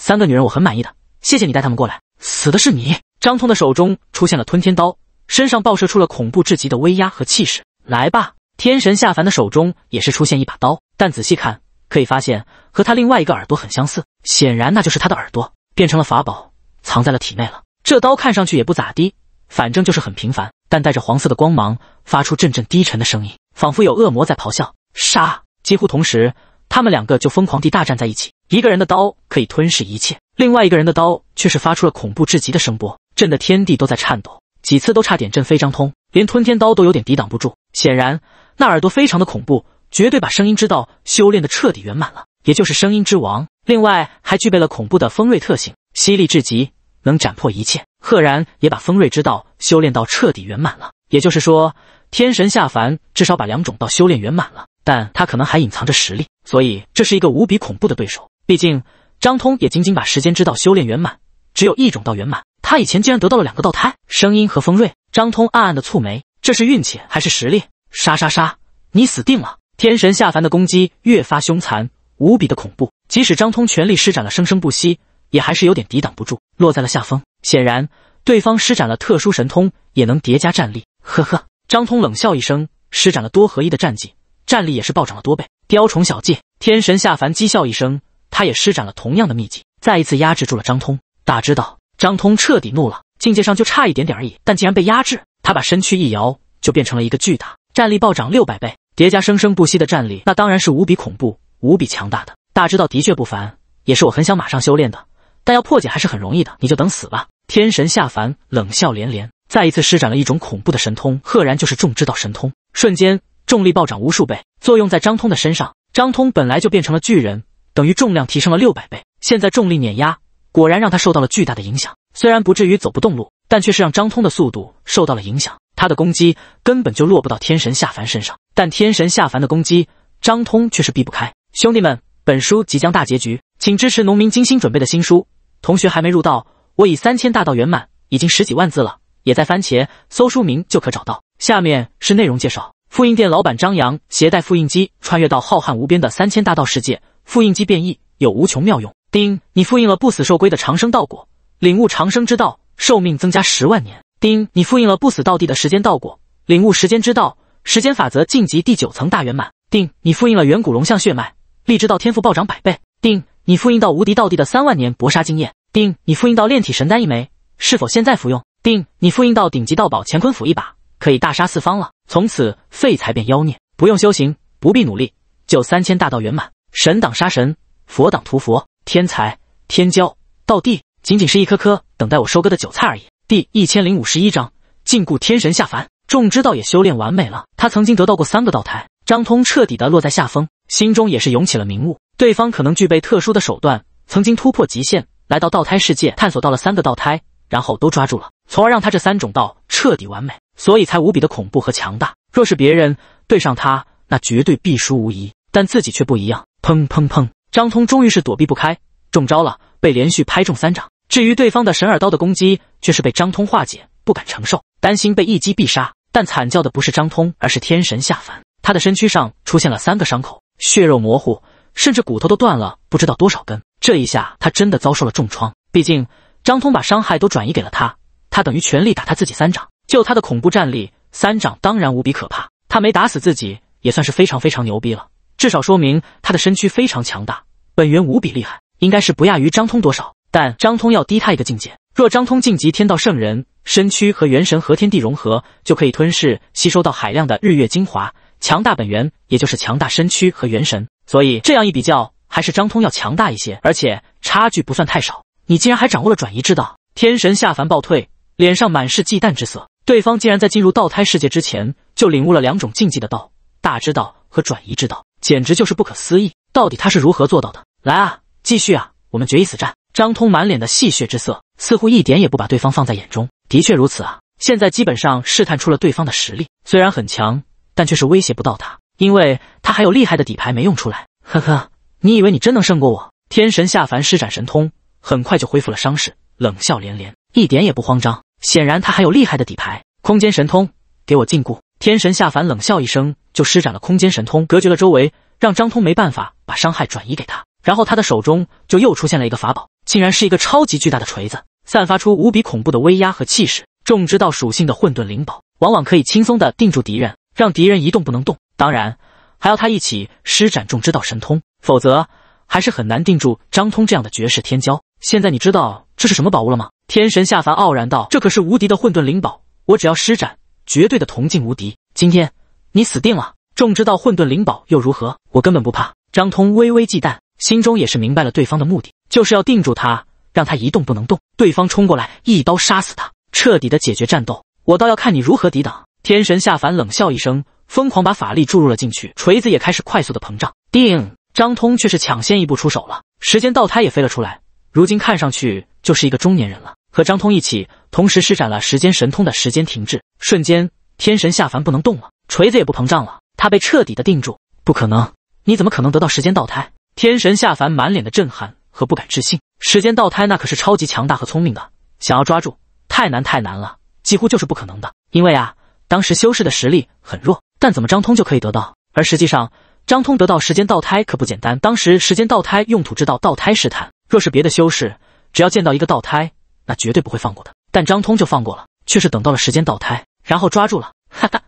三个女人，我很满意的，谢谢你带他们过来。死的是你！张通的手中出现了吞天刀，身上爆射出了恐怖至极的威压和气势。来吧！天神下凡的手中也是出现一把刀，但仔细看可以发现，和他另外一个耳朵很相似，显然那就是他的耳朵变成了法宝，藏在了体内了。这刀看上去也不咋地，反正就是很平凡，但带着黄色的光芒，发出阵阵低沉的声音，仿佛有恶魔在咆哮。杀！几乎同时。他们两个就疯狂地大战在一起，一个人的刀可以吞噬一切，另外一个人的刀却是发出了恐怖至极的声波，震得天地都在颤抖，几次都差点震飞张通，连吞天刀都有点抵挡不住。显然，那耳朵非常的恐怖，绝对把声音之道修炼的彻底圆满了，也就是声音之王。另外，还具备了恐怖的锋锐特性，犀利至极，能斩破一切，赫然也把锋锐之道修炼到彻底圆满了。也就是说，天神下凡至少把两种道修炼圆满了。但他可能还隐藏着实力，所以这是一个无比恐怖的对手。毕竟张通也仅仅把时间之道修炼圆满，只有一种道圆满。他以前竟然得到了两个道胎，声音和锋锐。张通暗暗的蹙眉，这是运气还是实力？杀杀杀！你死定了！天神下凡的攻击越发凶残，无比的恐怖。即使张通全力施展了生生不息，也还是有点抵挡不住，落在了下风。显然，对方施展了特殊神通，也能叠加战力。呵呵，张通冷笑一声，施展了多合一的战技。战力也是暴涨了多倍，雕虫小技！天神下凡，讥笑一声，他也施展了同样的秘技，再一次压制住了张通。大知道，张通彻底怒了，境界上就差一点点而已，但竟然被压制，他把身躯一摇，就变成了一个巨大，战力暴涨六百倍，叠加生生不息的战力，那当然是无比恐怖、无比强大的。大知道的确不凡，也是我很想马上修炼的，但要破解还是很容易的，你就等死吧！天神下凡冷笑连连，再一次施展了一种恐怖的神通，赫然就是众之道神通，瞬间。重力暴涨无数倍，作用在张通的身上。张通本来就变成了巨人，等于重量提升了六百倍。现在重力碾压，果然让他受到了巨大的影响。虽然不至于走不动路，但却是让张通的速度受到了影响。他的攻击根本就落不到天神下凡身上，但天神下凡的攻击，张通却是避不开。兄弟们，本书即将大结局，请支持农民精心准备的新书。同学还没入道，我已三千大道圆满，已经十几万字了，也在番茄搜书名就可找到。下面是内容介绍。复印店老板张扬携带复印机穿越到浩瀚无边的三千大道世界，复印机变异有无穷妙用。丁，你复印了不死兽龟的长生道果，领悟长生之道，寿命增加十万年。丁，你复印了不死道帝的时间道果，领悟时间之道，时间法则晋级第九层大圆满。丁，你复印了远古龙象血脉，力之道天赋暴涨百倍。丁，你复印到无敌道帝的三万年搏杀经验。丁，你复印到炼体神丹一枚，是否现在服用？丁，你复印到顶级道宝乾坤斧一把，可以大杀四方了。从此废材变妖孽，不用修行，不必努力，就三千大道圆满。神挡杀神，佛挡屠佛。天才、天骄、道帝，仅仅是一颗颗等待我收割的韭菜而已。第一千零五十一章：禁锢天神下凡。众之道也修炼完美了。他曾经得到过三个道胎，张通彻底的落在下风，心中也是涌起了明悟。对方可能具备特殊的手段，曾经突破极限，来到道胎世界，探索到了三个道胎，然后都抓住了，从而让他这三种道彻底完美。所以才无比的恐怖和强大。若是别人对上他，那绝对必输无疑。但自己却不一样。砰砰砰！张通终于是躲避不开，中招了，被连续拍中三掌。至于对方的神耳刀的攻击，却是被张通化解，不敢承受，担心被一击必杀。但惨叫的不是张通，而是天神下凡。他的身躯上出现了三个伤口，血肉模糊，甚至骨头都断了，不知道多少根。这一下，他真的遭受了重创。毕竟张通把伤害都转移给了他，他等于全力打他自己三掌。就他的恐怖战力，三掌当然无比可怕。他没打死自己，也算是非常非常牛逼了。至少说明他的身躯非常强大，本源无比厉害，应该是不亚于张通多少。但张通要低他一个境界。若张通晋级天道圣人，身躯和元神和天地融合，就可以吞噬吸收到海量的日月精华，强大本源也就是强大身躯和元神。所以这样一比较，还是张通要强大一些，而且差距不算太少。你竟然还掌握了转移之道，天神下凡暴退，脸上满是忌惮之色。对方竟然在进入道胎世界之前就领悟了两种禁忌的道，大之道和转移之道，简直就是不可思议！到底他是如何做到的？来啊，继续啊，我们决一死战！张通满脸的戏谑之色，似乎一点也不把对方放在眼中。的确如此啊，现在基本上试探出了对方的实力，虽然很强，但却是威胁不到他，因为他还有厉害的底牌没用出来。呵呵，你以为你真能胜过我？天神下凡施展神通，很快就恢复了伤势，冷笑连连，一点也不慌张。显然他还有厉害的底牌，空间神通给我禁锢。天神下凡冷笑一声，就施展了空间神通，隔绝了周围，让张通没办法把伤害转移给他。然后他的手中就又出现了一个法宝，竟然是一个超级巨大的锤子，散发出无比恐怖的威压和气势。种植道属性的混沌灵宝，往往可以轻松的定住敌人，让敌人一动不能动。当然，还要他一起施展种植道神通，否则还是很难定住张通这样的绝世天骄。现在你知道这是什么宝物了吗？天神下凡傲然道：“这可是无敌的混沌灵宝，我只要施展，绝对的同境无敌。今天你死定了！”众知道混沌灵宝又如何，我根本不怕。张通微微忌惮，心中也是明白了对方的目的，就是要定住他，让他一动不能动。对方冲过来，一刀杀死他，彻底的解决战斗。我倒要看你如何抵挡！天神下凡冷笑一声，疯狂把法力注入了进去，锤子也开始快速的膨胀。定！张通却是抢先一步出手了，时间倒胎也飞了出来，如今看上去就是一个中年人了。和张通一起，同时施展了时间神通的时间停滞，瞬间天神下凡不能动了，锤子也不膨胀了，他被彻底的定住。不可能，你怎么可能得到时间倒胎？天神下凡满脸的震撼和不敢置信。时间倒胎那可是超级强大和聪明的，想要抓住太难太难了，几乎就是不可能的。因为啊，当时修士的实力很弱，但怎么张通就可以得到？而实际上，张通得到时间倒胎可不简单。当时时间倒胎用土之道倒胎试探，若是别的修士，只要见到一个倒胎。那绝对不会放过的，但张通就放过了，却是等到了时间倒胎，然后抓住了，哈哈，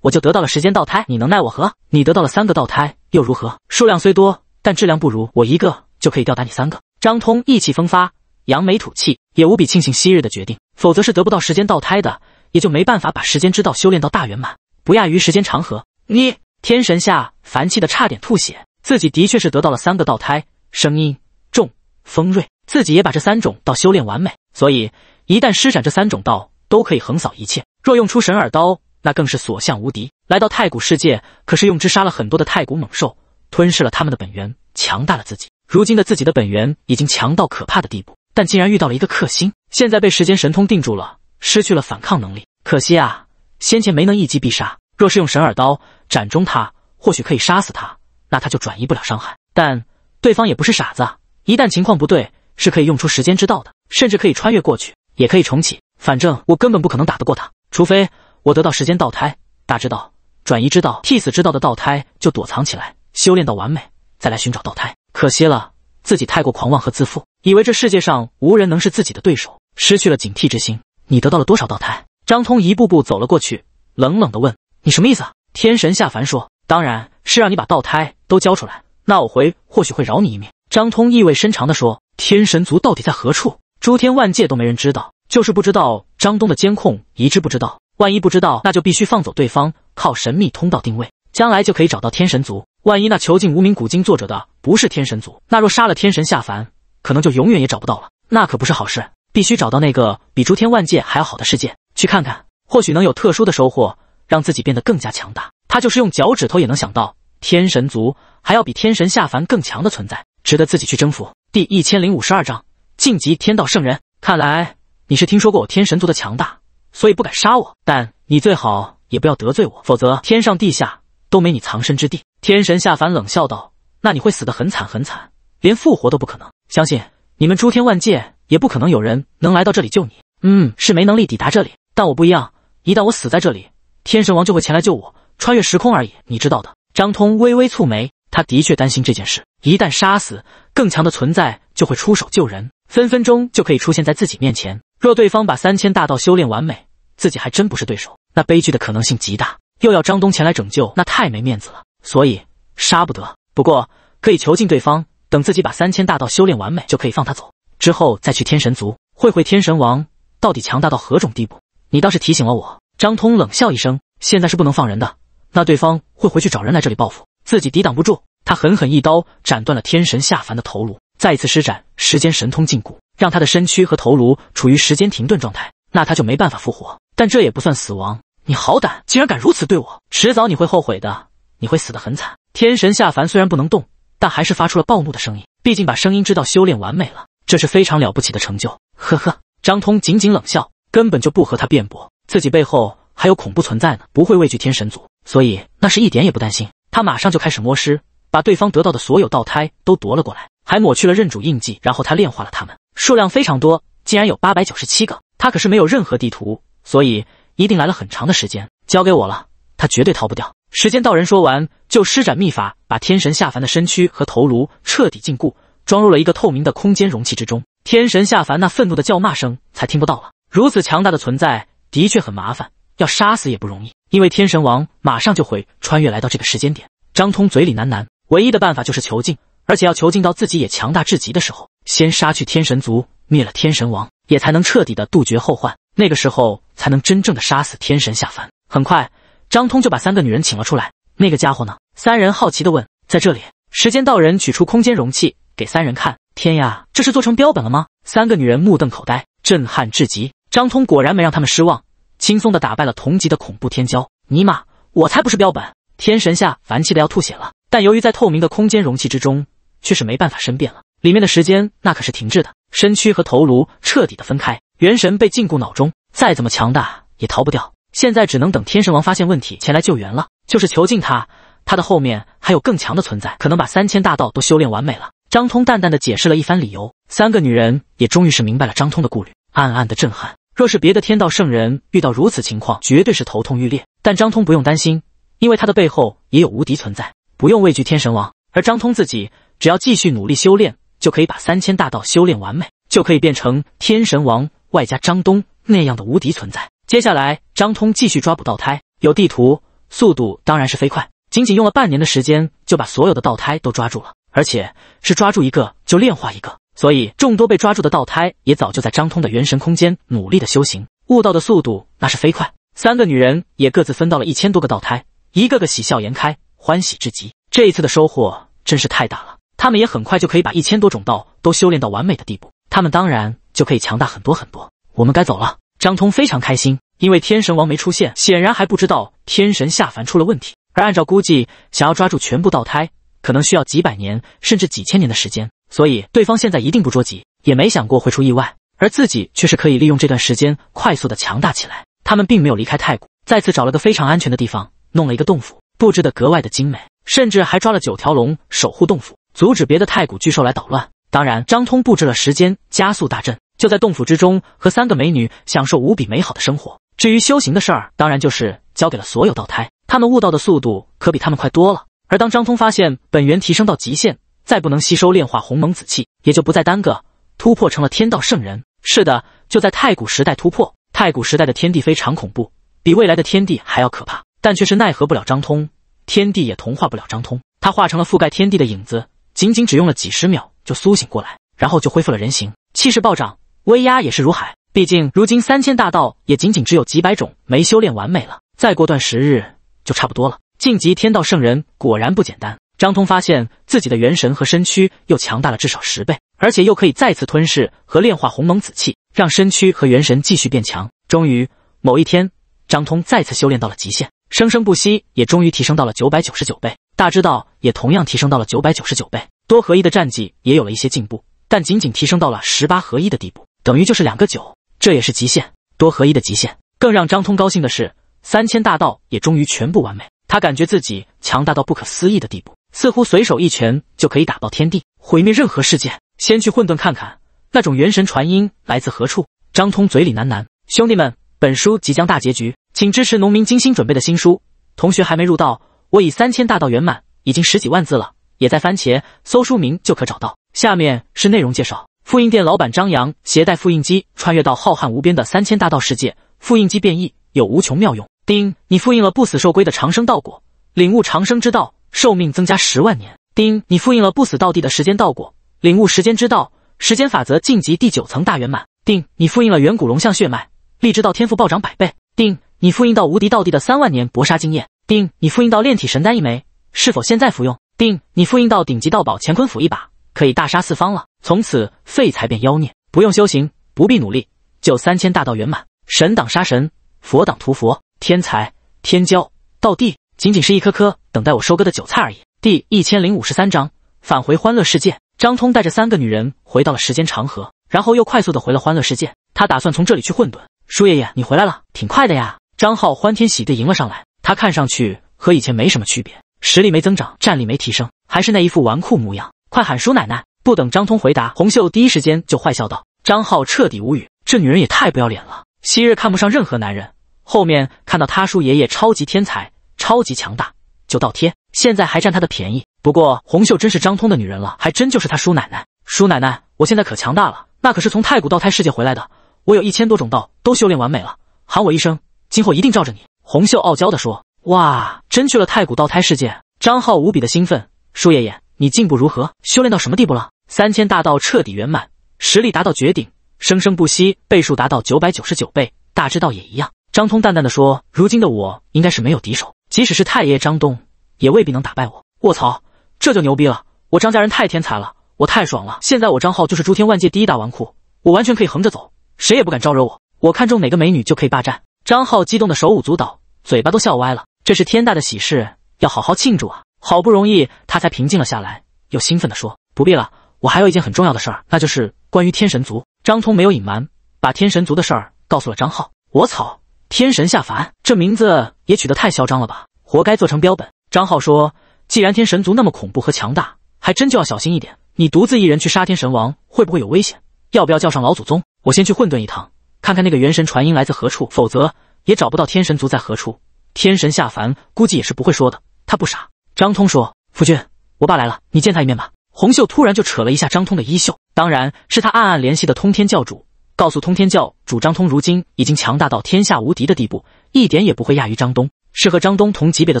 我就得到了时间倒胎，你能奈我何？你得到了三个倒胎又如何？数量虽多，但质量不如我一个就可以吊打你三个。张通意气风发，扬眉吐气，也无比庆幸昔日的决定，否则是得不到时间倒胎的，也就没办法把时间之道修炼到大圆满，不亚于时间长河。你天神下凡气的差点吐血，自己的确是得到了三个倒胎，声音重锋锐。自己也把这三种道修炼完美，所以一旦施展这三种道，都可以横扫一切。若用出神耳刀，那更是所向无敌。来到太古世界，可是用之杀了很多的太古猛兽，吞噬了他们的本源，强大了自己。如今的自己的本源已经强到可怕的地步，但竟然遇到了一个克星，现在被时间神通定住了，失去了反抗能力。可惜啊，先前没能一击必杀。若是用神耳刀斩中他，或许可以杀死他，那他就转移不了伤害。但对方也不是傻子，一旦情况不对。是可以用出时间之道的，甚至可以穿越过去，也可以重启。反正我根本不可能打得过他，除非我得到时间倒胎、大之道、转移之道、替死之道的倒胎，就躲藏起来，修炼到完美，再来寻找倒胎。可惜了，自己太过狂妄和自负，以为这世界上无人能是自己的对手，失去了警惕之心。你得到了多少倒胎？张通一步步走了过去，冷冷地问：“你什么意思？”天神下凡说：“当然是让你把倒胎都交出来，那我回或许会饶你一命。”张通意味深长地说。天神族到底在何处？诸天万界都没人知道，就是不知道张东的监控仪知不知道。万一不知道，那就必须放走对方，靠神秘通道定位，将来就可以找到天神族。万一那囚禁无名古今作者的不是天神族，那若杀了天神下凡，可能就永远也找不到了。那可不是好事，必须找到那个比诸天万界还要好的世界去看看，或许能有特殊的收获，让自己变得更加强大。他就是用脚趾头也能想到，天神族还要比天神下凡更强的存在，值得自己去征服。第一千零五十二章晋级天道圣人。看来你是听说过我天神族的强大，所以不敢杀我。但你最好也不要得罪我，否则天上地下都没你藏身之地。天神下凡冷笑道：“那你会死得很惨，很惨，连复活都不可能。相信你们诸天万界也不可能有人能来到这里救你。嗯，是没能力抵达这里，但我不一样。一旦我死在这里，天神王就会前来救我，穿越时空而已。你知道的。”张通微微蹙眉。他的确担心这件事，一旦杀死更强的存在，就会出手救人，分分钟就可以出现在自己面前。若对方把三千大道修炼完美，自己还真不是对手，那悲剧的可能性极大。又要张东前来拯救，那太没面子了，所以杀不得。不过可以囚禁对方，等自己把三千大道修炼完美，就可以放他走。之后再去天神族，会会天神王到底强大到何种地步。你倒是提醒了我，张通冷笑一声，现在是不能放人的，那对方会回去找人来这里报复。自己抵挡不住，他狠狠一刀斩断了天神下凡的头颅，再一次施展时间神通禁锢，让他的身躯和头颅处于时间停顿状态，那他就没办法复活。但这也不算死亡。你好胆，竟然敢如此对我，迟早你会后悔的，你会死得很惨。天神下凡虽然不能动，但还是发出了暴怒的声音。毕竟把声音知道修炼完美了，这是非常了不起的成就。呵呵，张通仅仅冷笑，根本就不和他辩驳。自己背后还有恐怖存在呢，不会畏惧天神族，所以那是一点也不担心。他马上就开始摸尸，把对方得到的所有道胎都夺了过来，还抹去了认主印记，然后他炼化了他们，数量非常多，竟然有八百九十七个。他可是没有任何地图，所以一定来了很长的时间。交给我了，他绝对逃不掉。时间道人说完，就施展秘法，把天神下凡的身躯和头颅彻底禁锢，装入了一个透明的空间容器之中。天神下凡那愤怒的叫骂声才听不到了。如此强大的存在，的确很麻烦，要杀死也不容易。因为天神王马上就会穿越来到这个时间点，张通嘴里喃喃，唯一的办法就是囚禁，而且要囚禁到自己也强大至极的时候，先杀去天神族，灭了天神王，也才能彻底的杜绝后患。那个时候才能真正的杀死天神下凡。很快，张通就把三个女人请了出来。那个家伙呢？三人好奇的问。在这里，时间道人取出空间容器给三人看。天呀，这是做成标本了吗？三个女人目瞪口呆，震撼至极。张通果然没让他们失望。轻松的打败了同级的恐怖天骄，尼玛，我才不是标本！天神下凡气的要吐血了，但由于在透明的空间容器之中，却是没办法申辩了。里面的时间那可是停滞的，身躯和头颅彻底的分开，元神被禁锢脑中，再怎么强大也逃不掉。现在只能等天神王发现问题前来救援了。就是囚禁他，他的后面还有更强的存在，可能把三千大道都修炼完美了。张通淡淡的解释了一番理由，三个女人也终于是明白了张通的顾虑，暗暗的震撼。若是别的天道圣人遇到如此情况，绝对是头痛欲裂。但张通不用担心，因为他的背后也有无敌存在，不用畏惧天神王。而张通自己，只要继续努力修炼，就可以把三千大道修炼完美，就可以变成天神王，外加张东那样的无敌存在。接下来，张通继续抓捕道胎，有地图，速度当然是飞快，仅仅用了半年的时间，就把所有的道胎都抓住了，而且是抓住一个就炼化一个。所以，众多被抓住的道胎也早就在张通的元神空间努力的修行，悟道的速度那是飞快。三个女人也各自分到了一千多个道胎，一个个喜笑颜开，欢喜至极。这一次的收获真是太大了，他们也很快就可以把一千多种道都修炼到完美的地步，他们当然就可以强大很多很多。我们该走了。张通非常开心，因为天神王没出现，显然还不知道天神下凡出了问题。而按照估计，想要抓住全部道胎，可能需要几百年甚至几千年的时间。所以对方现在一定不着急，也没想过会出意外，而自己却是可以利用这段时间快速的强大起来。他们并没有离开太古，再次找了个非常安全的地方，弄了一个洞府，布置的格外的精美，甚至还抓了九条龙守护洞府，阻止别的太古巨兽来捣乱。当然，张通布置了时间加速大阵，就在洞府之中和三个美女享受无比美好的生活。至于修行的事儿，当然就是交给了所有道胎，他们悟道的速度可比他们快多了。而当张通发现本源提升到极限。再不能吸收炼化鸿蒙紫气，也就不再耽搁，突破成了天道圣人。是的，就在太古时代突破。太古时代的天地非常恐怖，比未来的天地还要可怕，但却是奈何不了张通，天地也同化不了张通。他化成了覆盖天地的影子，仅仅只用了几十秒就苏醒过来，然后就恢复了人形，气势暴涨，威压也是如海。毕竟如今三千大道也仅仅只有几百种没修炼完美了，再过段时日就差不多了。晋级天道圣人果然不简单。张通发现自己的元神和身躯又强大了至少十倍，而且又可以再次吞噬和炼化鸿蒙紫气，让身躯和元神继续变强。终于某一天，张通再次修炼到了极限，生生不息也终于提升到了九百九十九倍，大之道也同样提升到了九百九十九倍，多合一的战绩也有了一些进步，但仅仅提升到了十八合一的地步，等于就是两个九，这也是极限多合一的极限。更让张通高兴的是，三千大道也终于全部完美，他感觉自己强大到不可思议的地步。似乎随手一拳就可以打爆天地，毁灭任何世界。先去混沌看看，那种元神传音来自何处？张通嘴里喃喃：“兄弟们，本书即将大结局，请支持农民精心准备的新书。同学还没入道，我已三千大道圆满，已经十几万字了，也在番茄搜书名就可找到。下面是内容介绍：复印店老板张扬携带复印机穿越到浩瀚无边的三千大道世界，复印机变异，有无穷妙用。丁，你复印了不死兽龟的长生道果，领悟长生之道。”寿命增加十万年。叮，你复印了不死道帝的时间道果，领悟时间之道，时间法则晋级第九层大圆满。定，你复印了远古龙象血脉，力之道天赋暴涨百倍。定，你复印到无敌道帝的三万年搏杀经验。定，你复印到炼体神丹一枚，是否现在服用？定，你复印到顶级道宝乾坤斧一把，可以大杀四方了。从此废材变妖孽，不用修行，不必努力，就三千大道圆满。神挡杀神，佛挡屠佛，天才天骄道帝。仅仅是一颗颗等待我收割的韭菜而已。第一千零五十三章返回欢乐世界。张通带着三个女人回到了时间长河，然后又快速的回了欢乐世界。他打算从这里去混沌。舒爷爷，你回来了，挺快的呀！张浩欢天喜地迎了上来，他看上去和以前没什么区别，实力没增长，战力没提升，还是那一副纨绔模样。快喊舒奶奶！不等张通回答，红秀第一时间就坏笑道。张浩彻底无语，这女人也太不要脸了。昔日看不上任何男人，后面看到他叔爷爷超级天才。超级强大，就倒贴，现在还占他的便宜。不过红秀真是张通的女人了，还真就是他叔奶奶。叔奶奶，我现在可强大了，那可是从太古道胎世界回来的，我有一千多种道都修炼完美了，喊我一声，今后一定罩着你。红秀傲娇地说：“哇，真去了太古道胎世界！”张浩无比的兴奋：“叔爷爷，你进步如何？修炼到什么地步了？三千大道彻底圆满，实力达到绝顶，生生不息，倍数达到九百九十九倍。大智道也一样。”张通淡淡的说：“如今的我应该是没有敌手。”即使是太爷爷张东，也未必能打败我。卧槽，这就牛逼了！我张家人太天才了，我太爽了！现在我张浩就是诸天万界第一大纨绔，我完全可以横着走，谁也不敢招惹我。我看中哪个美女就可以霸占。张浩激动的手舞足蹈，嘴巴都笑歪了。这是天大的喜事，要好好庆祝啊！好不容易他才平静了下来，又兴奋地说：“不必了，我还有一件很重要的事儿，那就是关于天神族。”张聪没有隐瞒，把天神族的事儿告诉了张浩。我操！天神下凡，这名字也取得太嚣张了吧！活该做成标本。张浩说：“既然天神族那么恐怖和强大，还真就要小心一点。你独自一人去杀天神王，会不会有危险？要不要叫上老祖宗？我先去混沌一趟，看看那个元神传音来自何处，否则也找不到天神族在何处。天神下凡估计也是不会说的，他不傻。”张通说：“夫君，我爸来了，你见他一面吧。”红袖突然就扯了一下张通的衣袖，当然是他暗暗联系的通天教主。告诉通天教主张通，如今已经强大到天下无敌的地步，一点也不会亚于张东，是和张东同级别的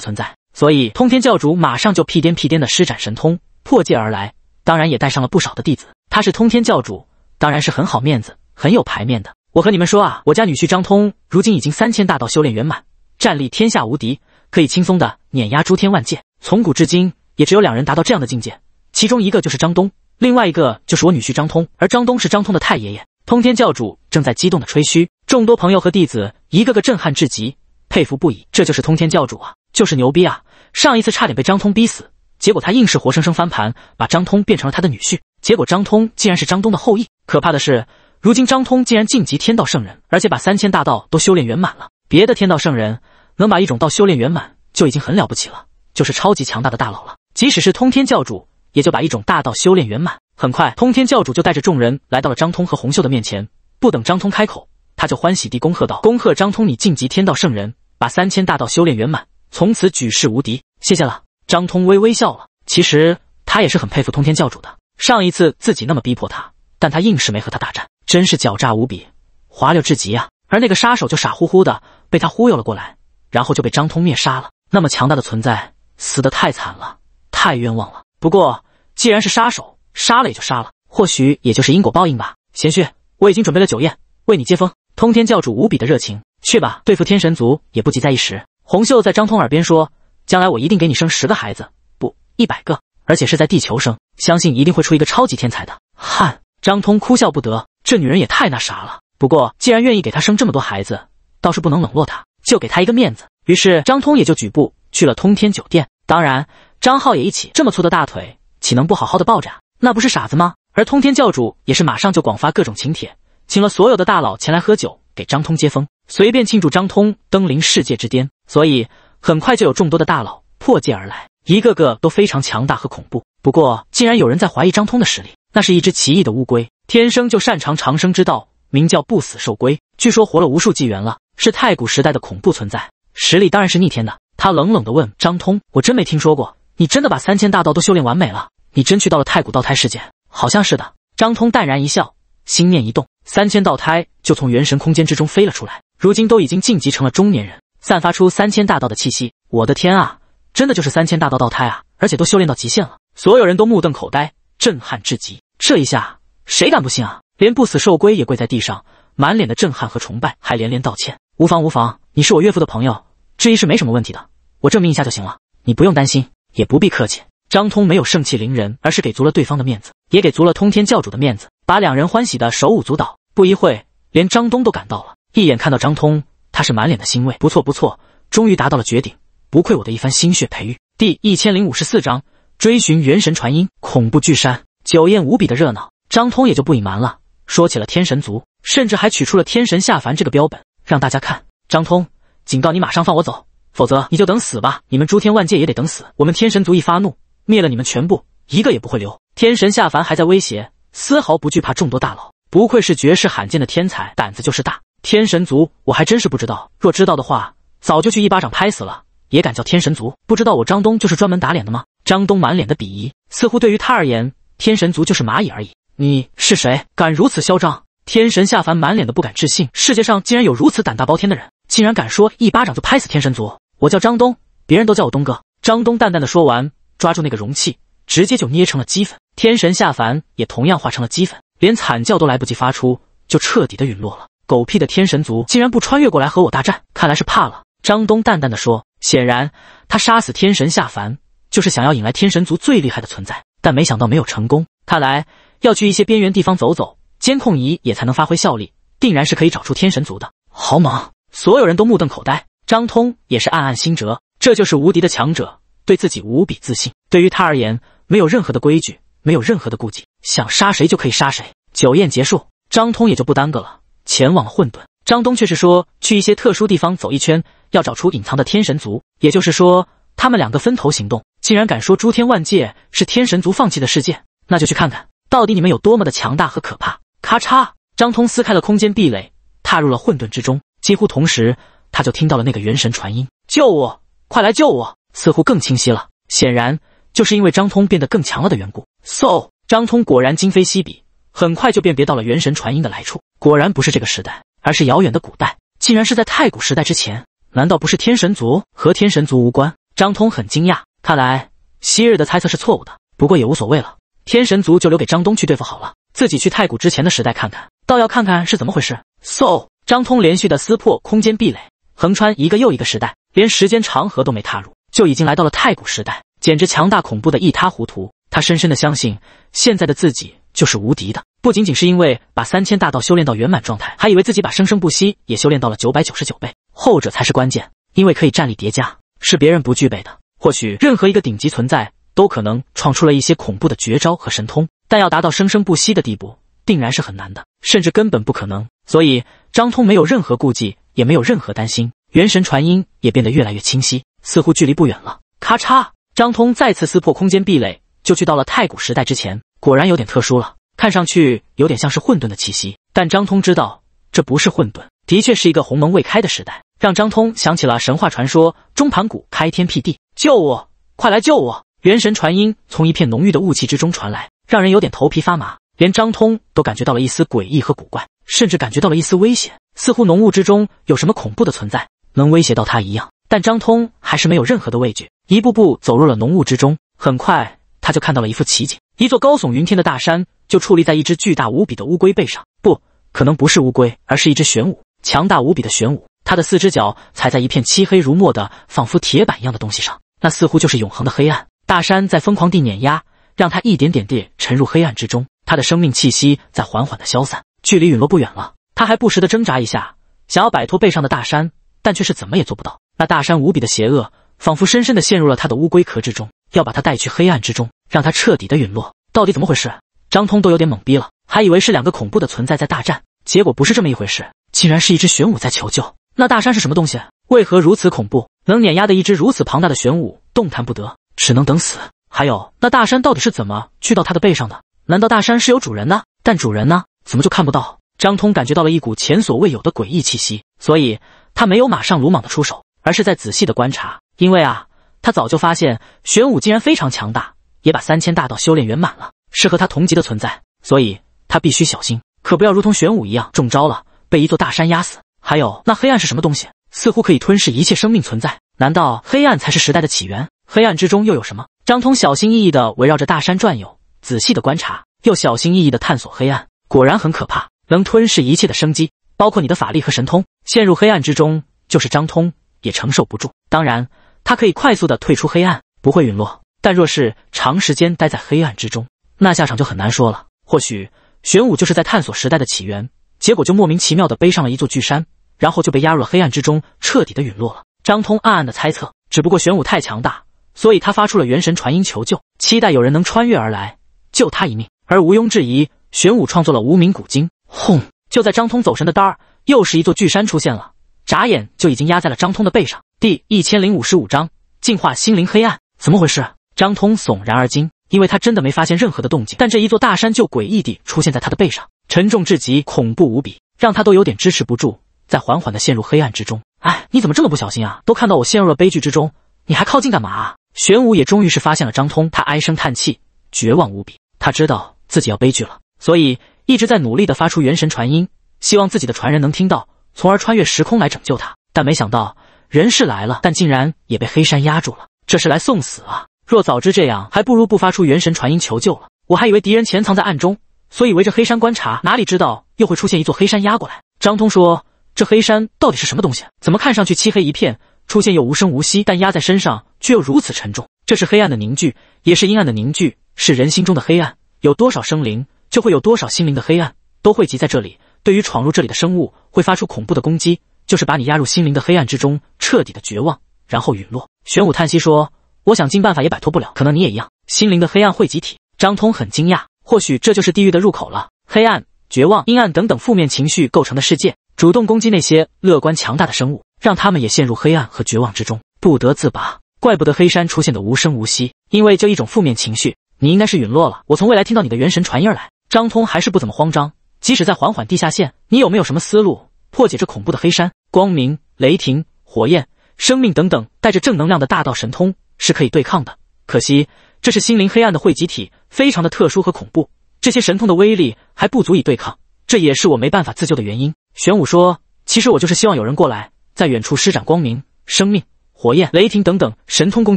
存在。所以通天教主马上就屁颠屁颠的施展神通破界而来，当然也带上了不少的弟子。他是通天教主，当然是很好面子，很有排面的。我和你们说啊，我家女婿张通，如今已经三千大道修炼圆满，战力天下无敌，可以轻松的碾压诸天万界。从古至今，也只有两人达到这样的境界，其中一个就是张东，另外一个就是我女婿张通。而张东是张通的太爷爷。通天教主正在激动的吹嘘，众多朋友和弟子一个个震撼至极，佩服不已。这就是通天教主啊，就是牛逼啊！上一次差点被张通逼死，结果他硬是活生生翻盘，把张通变成了他的女婿。结果张通竟然是张东的后裔。可怕的是，如今张通竟然晋级天道圣人，而且把三千大道都修炼圆满了。别的天道圣人能把一种道修炼圆满就已经很了不起了，就是超级强大的大佬了。即使是通天教主，也就把一种大道修炼圆满。很快，通天教主就带着众人来到了张通和红秀的面前。不等张通开口，他就欢喜地恭贺道：“恭贺张通，你晋级天道圣人，把三千大道修炼圆满，从此举世无敌。”谢谢了。张通微微笑了。其实他也是很佩服通天教主的。上一次自己那么逼迫他，但他硬是没和他大战，真是狡诈无比，滑溜至极啊！而那个杀手就傻乎乎的被他忽悠了过来，然后就被张通灭杀了。那么强大的存在，死得太惨了，太冤枉了。不过既然是杀手，杀了也就杀了，或许也就是因果报应吧。贤婿，我已经准备了酒宴，为你接风。通天教主无比的热情，去吧。对付天神族也不急在一时。红秀在张通耳边说：“将来我一定给你生十个孩子，不，一百个，而且是在地球生，相信一定会出一个超级天才的。”汗！张通哭笑不得，这女人也太那啥了。不过既然愿意给他生这么多孩子，倒是不能冷落她，就给她一个面子。于是张通也就举步去了通天酒店。当然，张浩也一起。这么粗的大腿，岂能不好好的抱着？那不是傻子吗？而通天教主也是马上就广发各种请帖，请了所有的大佬前来喝酒，给张通接风，随便庆祝张通登临世界之巅。所以很快就有众多的大佬破界而来，一个个都非常强大和恐怖。不过，竟然有人在怀疑张通的实力。那是一只奇异的乌龟，天生就擅长长生之道，名叫不死兽龟。据说活了无数纪元了，是太古时代的恐怖存在，实力当然是逆天的。他冷冷地问张通：“我真没听说过，你真的把三千大道都修炼完美了？”你真去到了太古道胎事件？好像是的。张通淡然一笑，心念一动，三千道胎就从元神空间之中飞了出来。如今都已经晋级成了中年人，散发出三千大道的气息。我的天啊，真的就是三千大道道胎啊！而且都修炼到极限了。所有人都目瞪口呆，震撼至极。这一下谁敢不信啊？连不死兽龟也跪在地上，满脸的震撼和崇拜，还连连道歉。无妨无妨，你是我岳父的朋友，质疑是没什么问题的。我证明一下就行了，你不用担心，也不必客气。张通没有盛气凌人，而是给足了对方的面子，也给足了通天教主的面子，把两人欢喜的手舞足蹈。不一会，连张东都赶到了，一眼看到张通，他是满脸的欣慰，不错不错，终于达到了绝顶，不愧我的一番心血培育。第一千零五十四章追寻元神传音。恐怖巨山，酒宴无比的热闹，张通也就不隐瞒了，说起了天神族，甚至还取出了天神下凡这个标本让大家看。张通警告你马上放我走，否则你就等死吧，你们诸天万界也得等死，我们天神族一发怒。灭了你们全部，一个也不会留！天神下凡还在威胁，丝毫不惧怕众多大佬，不愧是绝世罕见的天才，胆子就是大。天神族，我还真是不知道，若知道的话，早就去一巴掌拍死了，也敢叫天神族？不知道我张东就是专门打脸的吗？张东满脸的鄙夷，似乎对于他而言，天神族就是蚂蚁而已。你是谁？敢如此嚣张？天神下凡满脸的不敢置信，世界上竟然有如此胆大包天的人，竟然敢说一巴掌就拍死天神族？我叫张东，别人都叫我东哥。张东淡淡的说完。抓住那个容器，直接就捏成了鸡粉。天神下凡也同样化成了鸡粉，连惨叫都来不及发出，就彻底的陨落了。狗屁的天神族竟然不穿越过来和我大战，看来是怕了。张东淡淡的说：“显然，他杀死天神下凡，就是想要引来天神族最厉害的存在，但没想到没有成功。看来要去一些边缘地方走走，监控仪也才能发挥效力，定然是可以找出天神族的。”好猛！所有人都目瞪口呆，张通也是暗暗心折，这就是无敌的强者。对自己无比自信，对于他而言，没有任何的规矩，没有任何的顾忌，想杀谁就可以杀谁。酒宴结束，张通也就不耽搁了，前往了混沌。张东却是说，去一些特殊地方走一圈，要找出隐藏的天神族。也就是说，他们两个分头行动。竟然敢说诸天万界是天神族放弃的世界，那就去看看，到底你们有多么的强大和可怕。咔嚓，张通撕开了空间壁垒，踏入了混沌之中。几乎同时，他就听到了那个元神传音：“救我，快来救我。”似乎更清晰了，显然就是因为张通变得更强了的缘故。so，张通果然今非昔比，很快就辨别到了元神传音的来处，果然不是这个时代，而是遥远的古代，竟然是在太古时代之前。难道不是天神族？和天神族无关。张通很惊讶，看来昔日的猜测是错误的，不过也无所谓了，天神族就留给张东去对付好了，自己去太古之前的时代看看，倒要看看是怎么回事。so，张通连续的撕破空间壁垒，横穿一个又一个时代，连时间长河都没踏入。就已经来到了太古时代，简直强大恐怖的一塌糊涂。他深深的相信，现在的自己就是无敌的，不仅仅是因为把三千大道修炼到圆满状态，还以为自己把生生不息也修炼到了九百九十九倍，后者才是关键，因为可以战力叠加，是别人不具备的。或许任何一个顶级存在都可能创出了一些恐怖的绝招和神通，但要达到生生不息的地步，定然是很难的，甚至根本不可能。所以张通没有任何顾忌，也没有任何担心，元神传音也变得越来越清晰。似乎距离不远了。咔嚓，张通再次撕破空间壁垒，就去到了太古时代之前。果然有点特殊了，看上去有点像是混沌的气息。但张通知道，这不是混沌，的确是一个鸿蒙未开的时代，让张通想起了神话传说中盘古开天辟地。救我，快来救我！元神传音从一片浓郁的雾气之中传来，让人有点头皮发麻，连张通都感觉到了一丝诡异和古怪，甚至感觉到了一丝危险，似乎浓雾之中有什么恐怖的存在，能威胁到他一样。但张通还是没有任何的畏惧，一步步走入了浓雾之中。很快，他就看到了一副奇景：一座高耸云天的大山就矗立在一只巨大无比的乌龟背上。不可能，不是乌龟，而是一只玄武，强大无比的玄武。它的四只脚踩在一片漆黑如墨的、仿佛铁板一样的东西上，那似乎就是永恒的黑暗。大山在疯狂地碾压，让它一点点地沉入黑暗之中。它的生命气息在缓缓地消散，距离陨落不远了。它还不时地挣扎一下，想要摆脱背上的大山，但却是怎么也做不到。那大山无比的邪恶，仿佛深深的陷入了他的乌龟壳之中，要把他带去黑暗之中，让他彻底的陨落。到底怎么回事？张通都有点懵逼了，还以为是两个恐怖的存在在大战，结果不是这么一回事，竟然是一只玄武在求救。那大山是什么东西？为何如此恐怖，能碾压的一只如此庞大的玄武动弹不得，只能等死？还有，那大山到底是怎么去到他的背上的？难道大山是有主人呢？但主人呢？怎么就看不到？张通感觉到了一股前所未有的诡异气息，所以他没有马上鲁莽的出手。而是在仔细的观察，因为啊，他早就发现玄武竟然非常强大，也把三千大道修炼圆满了，是和他同级的存在，所以他必须小心，可不要如同玄武一样中招了，被一座大山压死。还有那黑暗是什么东西？似乎可以吞噬一切生命存在，难道黑暗才是时代的起源？黑暗之中又有什么？张通小心翼翼的围绕着大山转悠，仔细的观察，又小心翼翼的探索黑暗，果然很可怕，能吞噬一切的生机，包括你的法力和神通。陷入黑暗之中，就是张通。也承受不住。当然，他可以快速的退出黑暗，不会陨落。但若是长时间待在黑暗之中，那下场就很难说了。或许玄武就是在探索时代的起源，结果就莫名其妙的背上了一座巨山，然后就被压入了黑暗之中，彻底的陨落了。张通暗暗的猜测，只不过玄武太强大，所以他发出了元神传音求救，期待有人能穿越而来救他一命。而毋庸置疑，玄武创作了无名古经。轰！就在张通走神的当儿，又是一座巨山出现了。眨眼就已经压在了张通的背上。第一千零五十五章进化心灵黑暗，怎么回事？张通悚然而惊，因为他真的没发现任何的动静，但这一座大山就诡异地出现在他的背上，沉重至极，恐怖无比，让他都有点支持不住，在缓缓的陷入黑暗之中。哎，你怎么这么不小心啊？都看到我陷入了悲剧之中，你还靠近干嘛？玄武也终于是发现了张通，他唉声叹气，绝望无比，他知道自己要悲剧了，所以一直在努力的发出元神传音，希望自己的传人能听到。从而穿越时空来拯救他，但没想到人是来了，但竟然也被黑山压住了，这是来送死啊！若早知这样，还不如不发出元神传音求救了。我还以为敌人潜藏在暗中，所以围着黑山观察，哪里知道又会出现一座黑山压过来。张通说：“这黑山到底是什么东西？怎么看上去漆黑一片，出现又无声无息，但压在身上却又如此沉重？这是黑暗的凝聚，也是阴暗的凝聚，是人心中的黑暗。有多少生灵，就会有多少心灵的黑暗，都汇集在这里。”对于闯入这里的生物，会发出恐怖的攻击，就是把你压入心灵的黑暗之中，彻底的绝望，然后陨落。玄武叹息说：“我想尽办法也摆脱不了，可能你也一样。心灵的黑暗汇集体。”张通很惊讶，或许这就是地狱的入口了。黑暗、绝望、阴暗等等负面情绪构成的世界，主动攻击那些乐观强大的生物，让他们也陷入黑暗和绝望之中，不得自拔。怪不得黑山出现的无声无息，因为就一种负面情绪，你应该是陨落了。我从未来听到你的元神传音来，张通还是不怎么慌张。即使在缓缓地下线，你有没有什么思路破解这恐怖的黑山？光明、雷霆、火焰、生命等等，带着正能量的大道神通是可以对抗的。可惜，这是心灵黑暗的汇集体，非常的特殊和恐怖。这些神通的威力还不足以对抗，这也是我没办法自救的原因。玄武说：“其实我就是希望有人过来，在远处施展光明、生命、火焰、雷霆等等神通攻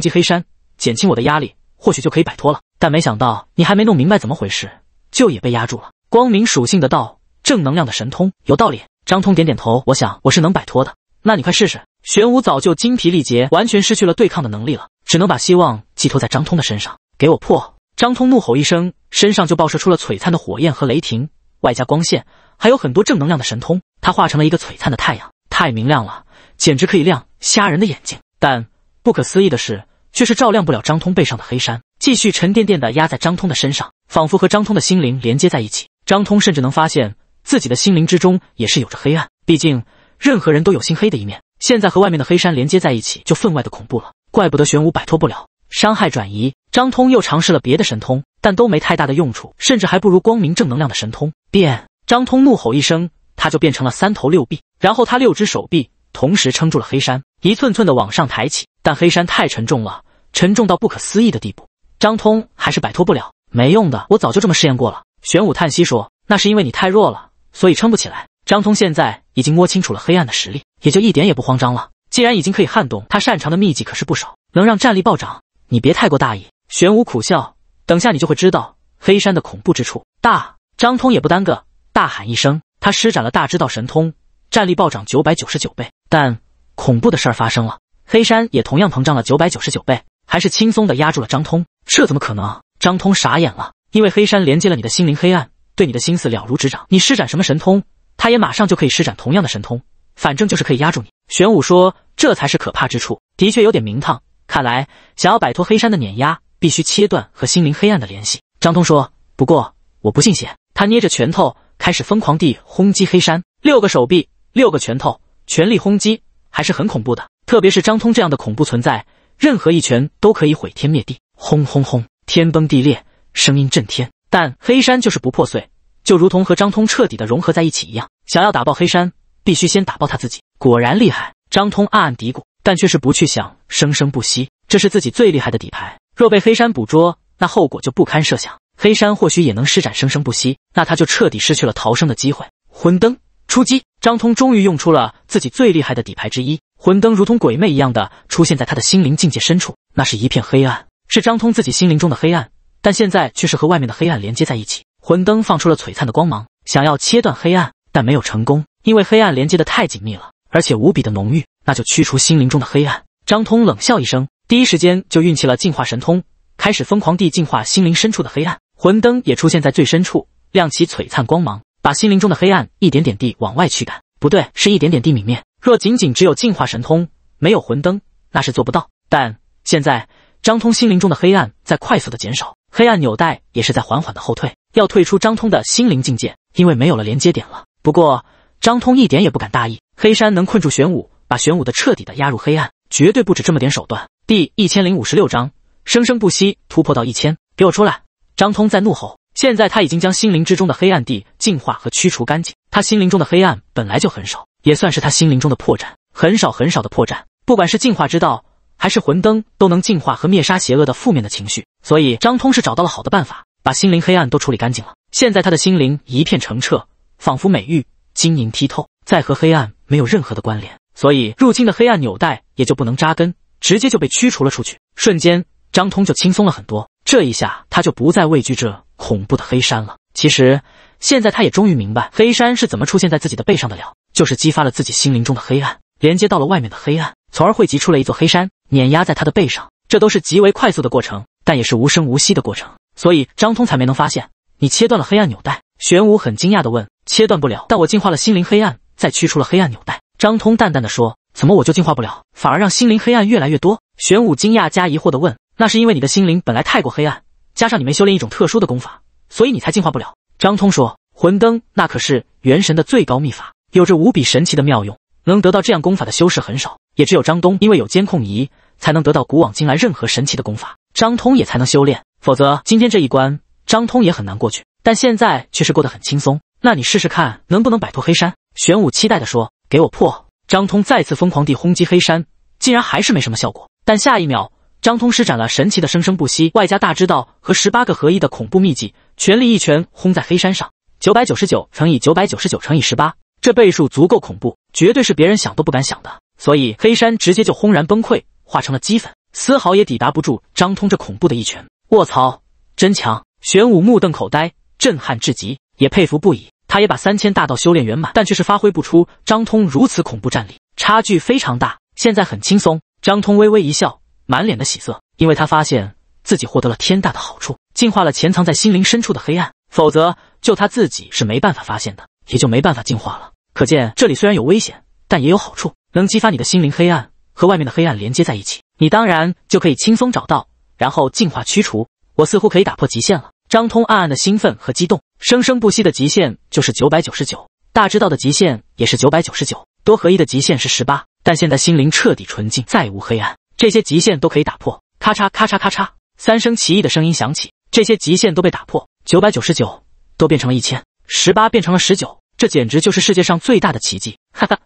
击黑山，减轻我的压力，或许就可以摆脱了。但没想到你还没弄明白怎么回事，就也被压住了。”光明属性的道，正能量的神通，有道理。张通点点头，我想我是能摆脱的。那你快试试！玄武早就精疲力竭，完全失去了对抗的能力了，只能把希望寄托在张通的身上。给我破！张通怒吼一声，身上就爆射出了璀璨的火焰和雷霆，外加光线，还有很多正能量的神通。他化成了一个璀璨的太阳，太明亮了，简直可以亮瞎人的眼睛。但不可思议的是，却是照亮不了张通背上的黑山，继续沉甸甸的压在张通的身上，仿佛和张通的心灵连接在一起。张通甚至能发现自己的心灵之中也是有着黑暗，毕竟任何人都有心黑的一面。现在和外面的黑山连接在一起，就分外的恐怖了。怪不得玄武摆脱不了伤害转移。张通又尝试了别的神通，但都没太大的用处，甚至还不如光明正能量的神通。变！张通怒吼一声，他就变成了三头六臂，然后他六只手臂同时撑住了黑山，一寸寸的往上抬起。但黑山太沉重了，沉重到不可思议的地步，张通还是摆脱不了。没用的，我早就这么试验过了。玄武叹息说：“那是因为你太弱了，所以撑不起来。”张通现在已经摸清楚了黑暗的实力，也就一点也不慌张了。既然已经可以撼动，他擅长的秘籍可是不少，能让战力暴涨。你别太过大意。玄武苦笑：“等下你就会知道黑山的恐怖之处。”大张通也不耽搁，大喊一声，他施展了大之道神通，战力暴涨九百九十九倍。但恐怖的事儿发生了，黑山也同样膨胀了九百九十九倍，还是轻松的压住了张通。这怎么可能？张通傻眼了。因为黑山连接了你的心灵黑暗，对你的心思了如指掌。你施展什么神通，他也马上就可以施展同样的神通。反正就是可以压住你。玄武说：“这才是可怕之处，的确有点名堂。看来想要摆脱黑山的碾压，必须切断和心灵黑暗的联系。”张通说：“不过我不信邪。”他捏着拳头，开始疯狂地轰击黑山。六个手臂，六个拳头，全力轰击，还是很恐怖的。特别是张通这样的恐怖存在，任何一拳都可以毁天灭地。轰轰轰，天崩地裂。声音震天，但黑山就是不破碎，就如同和张通彻底的融合在一起一样。想要打爆黑山，必须先打爆他自己。果然厉害，张通暗暗嘀咕，但却是不去想生生不息，这是自己最厉害的底牌。若被黑山捕捉，那后果就不堪设想。黑山或许也能施展生生不息，那他就彻底失去了逃生的机会。魂灯出击，张通终于用出了自己最厉害的底牌之一。魂灯如同鬼魅一样的出现在他的心灵境界深处，那是一片黑暗，是张通自己心灵中的黑暗。但现在却是和外面的黑暗连接在一起，魂灯放出了璀璨的光芒，想要切断黑暗，但没有成功，因为黑暗连接的太紧密了，而且无比的浓郁。那就驱除心灵中的黑暗。张通冷笑一声，第一时间就运起了净化神通，开始疯狂地净化心灵深处的黑暗。魂灯也出现在最深处，亮起璀璨光芒，把心灵中的黑暗一点点地往外驱赶。不对，是一点点地泯灭。若仅仅只有净化神通，没有魂灯，那是做不到。但现在，张通心灵中的黑暗在快速的减少。黑暗纽带也是在缓缓的后退，要退出张通的心灵境界，因为没有了连接点了。不过张通一点也不敢大意，黑山能困住玄武，把玄武的彻底的压入黑暗，绝对不止这么点手段。第一千零五十六章生生不息突破到一千，给我出来！张通在怒吼。现在他已经将心灵之中的黑暗地净化和驱除干净，他心灵中的黑暗本来就很少，也算是他心灵中的破绽，很少很少的破绽。不管是净化之道，还是魂灯，都能净化和灭杀邪恶的负面的情绪。所以张通是找到了好的办法，把心灵黑暗都处理干净了。现在他的心灵一片澄澈，仿佛美玉晶莹剔透，再和黑暗没有任何的关联。所以入侵的黑暗纽带也就不能扎根，直接就被驱除了出去。瞬间，张通就轻松了很多。这一下，他就不再畏惧这恐怖的黑山了。其实现在他也终于明白，黑山是怎么出现在自己的背上的了，就是激发了自己心灵中的黑暗，连接到了外面的黑暗，从而汇集出了一座黑山，碾压在他的背上。这都是极为快速的过程。但也是无声无息的过程，所以张通才没能发现你切断了黑暗纽带。玄武很惊讶的问：“切断不了？但我净化了心灵黑暗，再驱除了黑暗纽带。”张通淡淡的说：“怎么我就进化不了？反而让心灵黑暗越来越多？”玄武惊讶加疑惑的问：“那是因为你的心灵本来太过黑暗，加上你没修炼一种特殊的功法，所以你才进化不了。”张通说：“魂灯那可是元神的最高秘法，有着无比神奇的妙用，能得到这样功法的修士很少，也只有张东因为有监控仪，才能得到古往今来任何神奇的功法。”张通也才能修炼，否则今天这一关张通也很难过去。但现在却是过得很轻松。那你试试看能不能摆脱黑山？玄武期待的说：“给我破！”张通再次疯狂地轰击黑山，竟然还是没什么效果。但下一秒，张通施展了神奇的生生不息，外加大知道和十八个合一的恐怖秘技，全力一拳轰在黑山上。九百九十九乘以九百九十九乘以十八，这倍数足够恐怖，绝对是别人想都不敢想的。所以黑山直接就轰然崩溃，化成了齑粉。丝毫也抵达不住张通这恐怖的一拳！卧槽，真强！玄武目瞪口呆，震撼至极，也佩服不已。他也把三千大道修炼圆满，但却是发挥不出张通如此恐怖战力，差距非常大。现在很轻松。张通微微一笑，满脸的喜色，因为他发现自己获得了天大的好处，净化了潜藏在心灵深处的黑暗。否则，就他自己是没办法发现的，也就没办法进化了。可见，这里虽然有危险，但也有好处，能激发你的心灵黑暗。和外面的黑暗连接在一起，你当然就可以轻松找到，然后净化驱除。我似乎可以打破极限了。张通暗暗的兴奋和激动。生生不息的极限就是九百九十九，大知道的极限也是九百九十九，多合一的极限是十八。但现在心灵彻底纯净，再无黑暗，这些极限都可以打破。咔嚓咔嚓咔嚓，三声奇异的声音响起，这些极限都被打破，九百九十九都变成了一千，十八变成了十九，这简直就是世界上最大的奇迹！哈哈。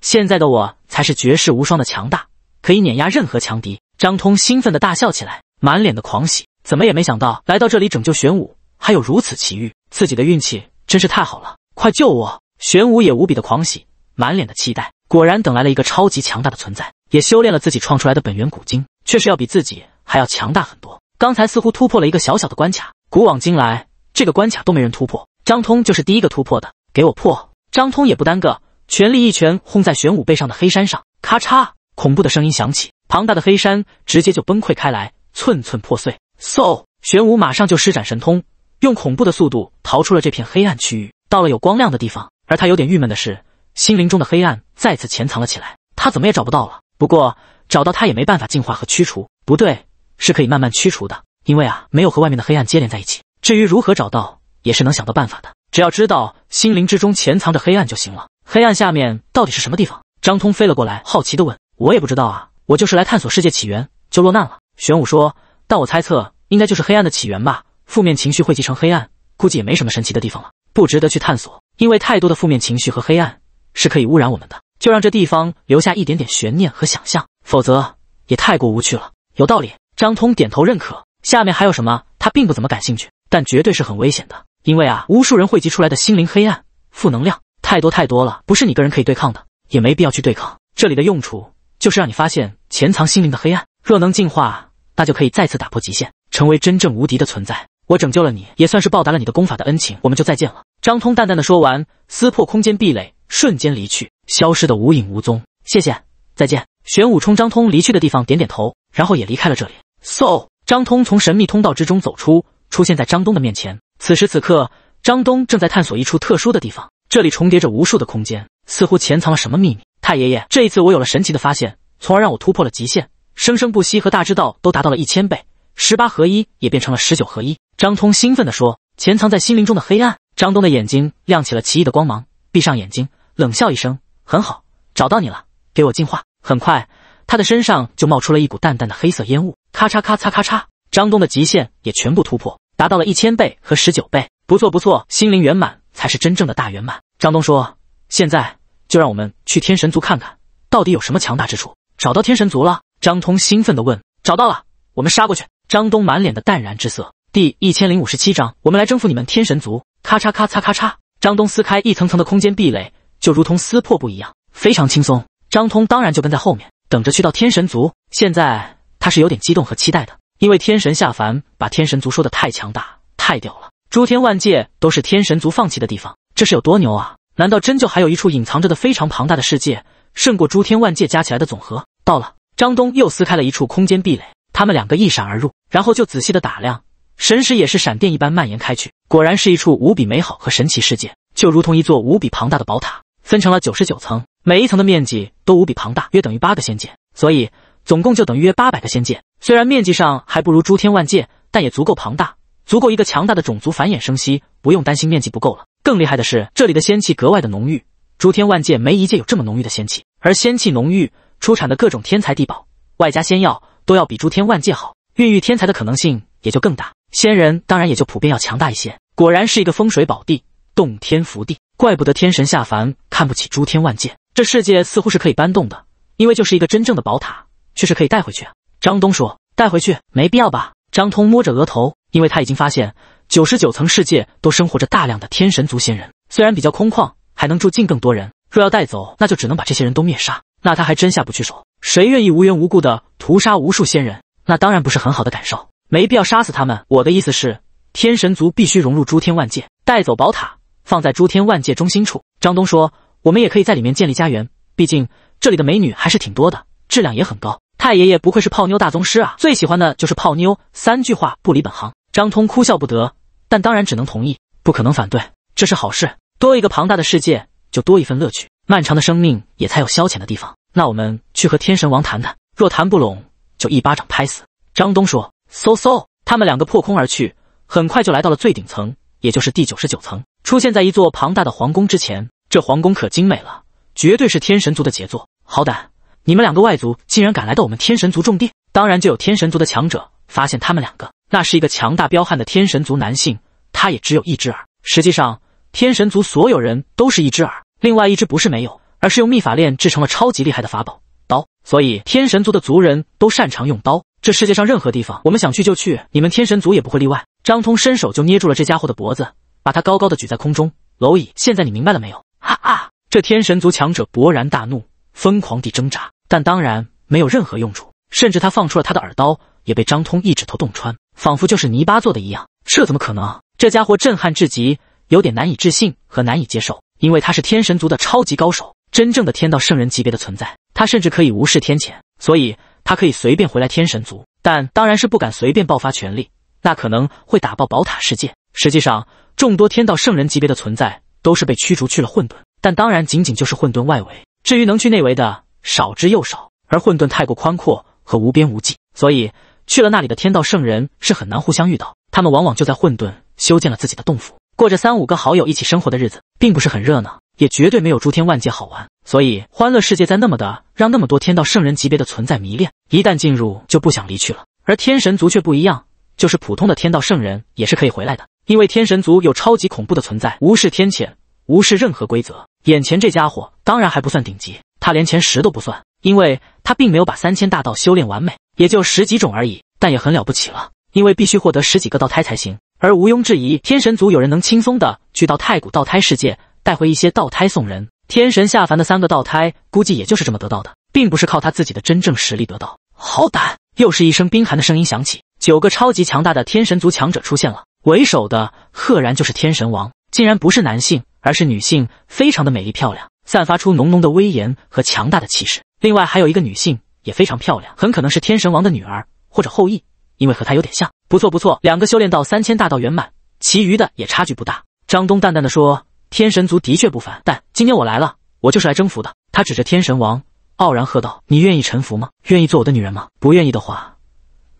现在的我才是绝世无双的强大，可以碾压任何强敌。张通兴奋的大笑起来，满脸的狂喜。怎么也没想到来到这里拯救玄武还有如此奇遇，自己的运气真是太好了！快救我！玄武也无比的狂喜，满脸的期待。果然等来了一个超级强大的存在，也修炼了自己创出来的本源古经，却是要比自己还要强大很多。刚才似乎突破了一个小小的关卡，古往今来这个关卡都没人突破，张通就是第一个突破的。给我破！张通也不耽搁。全力一拳轰在玄武背上的黑山上，咔嚓，恐怖的声音响起，庞大的黑山直接就崩溃开来，寸寸破碎。嗖，玄武马上就施展神通，用恐怖的速度逃出了这片黑暗区域，到了有光亮的地方。而他有点郁闷的是，心灵中的黑暗再次潜藏了起来，他怎么也找不到了。不过找到他也没办法净化和驱除，不对，是可以慢慢驱除的，因为啊没有和外面的黑暗接连在一起。至于如何找到，也是能想到办法的，只要知道心灵之中潜藏着黑暗就行了。黑暗下面到底是什么地方？张通飞了过来，好奇地问：“我也不知道啊，我就是来探索世界起源，就落难了。”玄武说：“但我猜测，应该就是黑暗的起源吧？负面情绪汇集成黑暗，估计也没什么神奇的地方了，不值得去探索，因为太多的负面情绪和黑暗是可以污染我们的。就让这地方留下一点点悬念和想象，否则也太过无趣了。”有道理，张通点头认可。下面还有什么？他并不怎么感兴趣，但绝对是很危险的，因为啊，无数人汇集出来的心灵黑暗、负能量。太多太多了，不是你个人可以对抗的，也没必要去对抗。这里的用处就是让你发现潜藏心灵的黑暗。若能进化，那就可以再次打破极限，成为真正无敌的存在。我拯救了你，也算是报答了你的功法的恩情。我们就再见了。张通淡淡的说完，撕破空间壁垒，瞬间离去，消失的无影无踪。谢谢，再见。玄武冲张通离去的地方点点头，然后也离开了这里。So，张通从神秘通道之中走出，出现在张东的面前。此时此刻，张东正在探索一处特殊的地方。这里重叠着无数的空间，似乎潜藏了什么秘密。太爷爷，这一次我有了神奇的发现，从而让我突破了极限，生生不息和大之道都达到了一千倍，十八合一也变成了十九合一。张通兴奋地说：“潜藏在心灵中的黑暗。”张东的眼睛亮起了奇异的光芒，闭上眼睛冷笑一声：“很好，找到你了，给我进化。”很快，他的身上就冒出了一股淡淡的黑色烟雾。咔嚓咔嚓咔嚓，张东的极限也全部突破，达到了一千倍和十九倍。不错不错，心灵圆满。才是真正的大圆满。张东说：“现在就让我们去天神族看看，到底有什么强大之处。”找到天神族了，张通兴奋地问：“找到了，我们杀过去。”张东满脸的淡然之色。第一千零五十七章，我们来征服你们天神族。咔嚓咔嚓咔嚓，张东撕开一层层的空间壁垒，就如同撕破布一样，非常轻松。张通当然就跟在后面，等着去到天神族。现在他是有点激动和期待的，因为天神下凡把天神族说的太强大、太屌了。诸天万界都是天神族放弃的地方，这是有多牛啊？难道真就还有一处隐藏着的非常庞大的世界，胜过诸天万界加起来的总和？到了，张东又撕开了一处空间壁垒，他们两个一闪而入，然后就仔细的打量，神识也是闪电一般蔓延开去。果然是一处无比美好和神奇世界，就如同一座无比庞大的宝塔，分成了九十九层，每一层的面积都无比庞大，约等于八个仙界，所以总共就等于约八百个仙界。虽然面积上还不如诸天万界，但也足够庞大。足够一个强大的种族繁衍生息，不用担心面积不够了。更厉害的是，这里的仙气格外的浓郁，诸天万界没一界有这么浓郁的仙气。而仙气浓郁，出产的各种天才地宝，外加仙药，都要比诸天万界好，孕育天才的可能性也就更大。仙人当然也就普遍要强大一些。果然是一个风水宝地，洞天福地，怪不得天神下凡看不起诸天万界。这世界似乎是可以搬动的，因为就是一个真正的宝塔，却是可以带回去。啊。张东说：“带回去没必要吧？”张通摸着额头。因为他已经发现，九十九层世界都生活着大量的天神族仙人，虽然比较空旷，还能住进更多人。若要带走，那就只能把这些人都灭杀。那他还真下不去手。谁愿意无缘无故的屠杀无数仙人？那当然不是很好的感受，没必要杀死他们。我的意思是，天神族必须融入诸天万界，带走宝塔，放在诸天万界中心处。张东说：“我们也可以在里面建立家园，毕竟这里的美女还是挺多的，质量也很高。太爷爷不愧是泡妞大宗师啊，最喜欢的就是泡妞，三句话不离本行。”张通哭笑不得，但当然只能同意，不可能反对。这是好事，多一个庞大的世界就多一份乐趣，漫长的生命也才有消遣的地方。那我们去和天神王谈谈，若谈不拢，就一巴掌拍死。张东说：“嗖嗖！”他们两个破空而去，很快就来到了最顶层，也就是第九十九层，出现在一座庞大的皇宫之前。这皇宫可精美了，绝对是天神族的杰作。好歹你们两个外族竟然敢来到我们天神族重地，当然就有天神族的强者发现他们两个。那是一个强大彪悍的天神族男性，他也只有一只耳。实际上，天神族所有人都是一只耳，另外一只不是没有，而是用秘法炼制成了超级厉害的法宝刀，所以天神族的族人都擅长用刀。这世界上任何地方，我们想去就去，你们天神族也不会例外。张通伸手就捏住了这家伙的脖子，把他高高的举在空中。蝼蚁，现在你明白了没有？哈哈！这天神族强者勃然大怒，疯狂地挣扎，但当然没有任何用处，甚至他放出了他的耳刀，也被张通一指头洞穿。仿佛就是泥巴做的一样，这怎么可能？这家伙震撼至极，有点难以置信和难以接受。因为他是天神族的超级高手，真正的天道圣人级别的存在，他甚至可以无视天谴，所以他可以随便回来天神族。但当然是不敢随便爆发权力，那可能会打爆宝塔世界。实际上，众多天道圣人级别的存在都是被驱逐去了混沌，但当然仅仅就是混沌外围。至于能去内围的，少之又少。而混沌太过宽阔和无边无际，所以。去了那里的天道圣人是很难互相遇到，他们往往就在混沌修建了自己的洞府，过着三五个好友一起生活的日子，并不是很热闹，也绝对没有诸天万界好玩。所以欢乐世界在那么的让那么多天道圣人级别的存在迷恋，一旦进入就不想离去了。而天神族却不一样，就是普通的天道圣人也是可以回来的，因为天神族有超级恐怖的存在，无视天谴，无视任何规则。眼前这家伙当然还不算顶级，他连前十都不算，因为他并没有把三千大道修炼完美。也就十几种而已，但也很了不起了，因为必须获得十几个道胎才行。而毋庸置疑，天神族有人能轻松的去到太古道胎世界，带回一些道胎送人。天神下凡的三个道胎，估计也就是这么得到的，并不是靠他自己的真正实力得到。好胆！又是一声冰寒的声音响起，九个超级强大的天神族强者出现了，为首的赫然就是天神王，竟然不是男性，而是女性，非常的美丽漂亮，散发出浓浓的威严和强大的气势。另外还有一个女性。也非常漂亮，很可能是天神王的女儿或者后裔，因为和她有点像。不错不错，两个修炼到三千大道圆满，其余的也差距不大。张东淡淡的说：“天神族的确不凡，但今天我来了，我就是来征服的。”他指着天神王，傲然喝道：“你愿意臣服吗？愿意做我的女人吗？不愿意的话，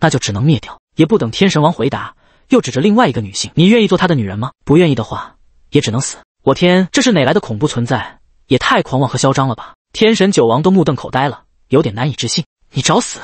那就只能灭掉。”也不等天神王回答，又指着另外一个女性：“你愿意做他的女人吗？不愿意的话，也只能死。”我天，这是哪来的恐怖存在？也太狂妄和嚣张了吧！天神九王都目瞪口呆了。有点难以置信，你找死！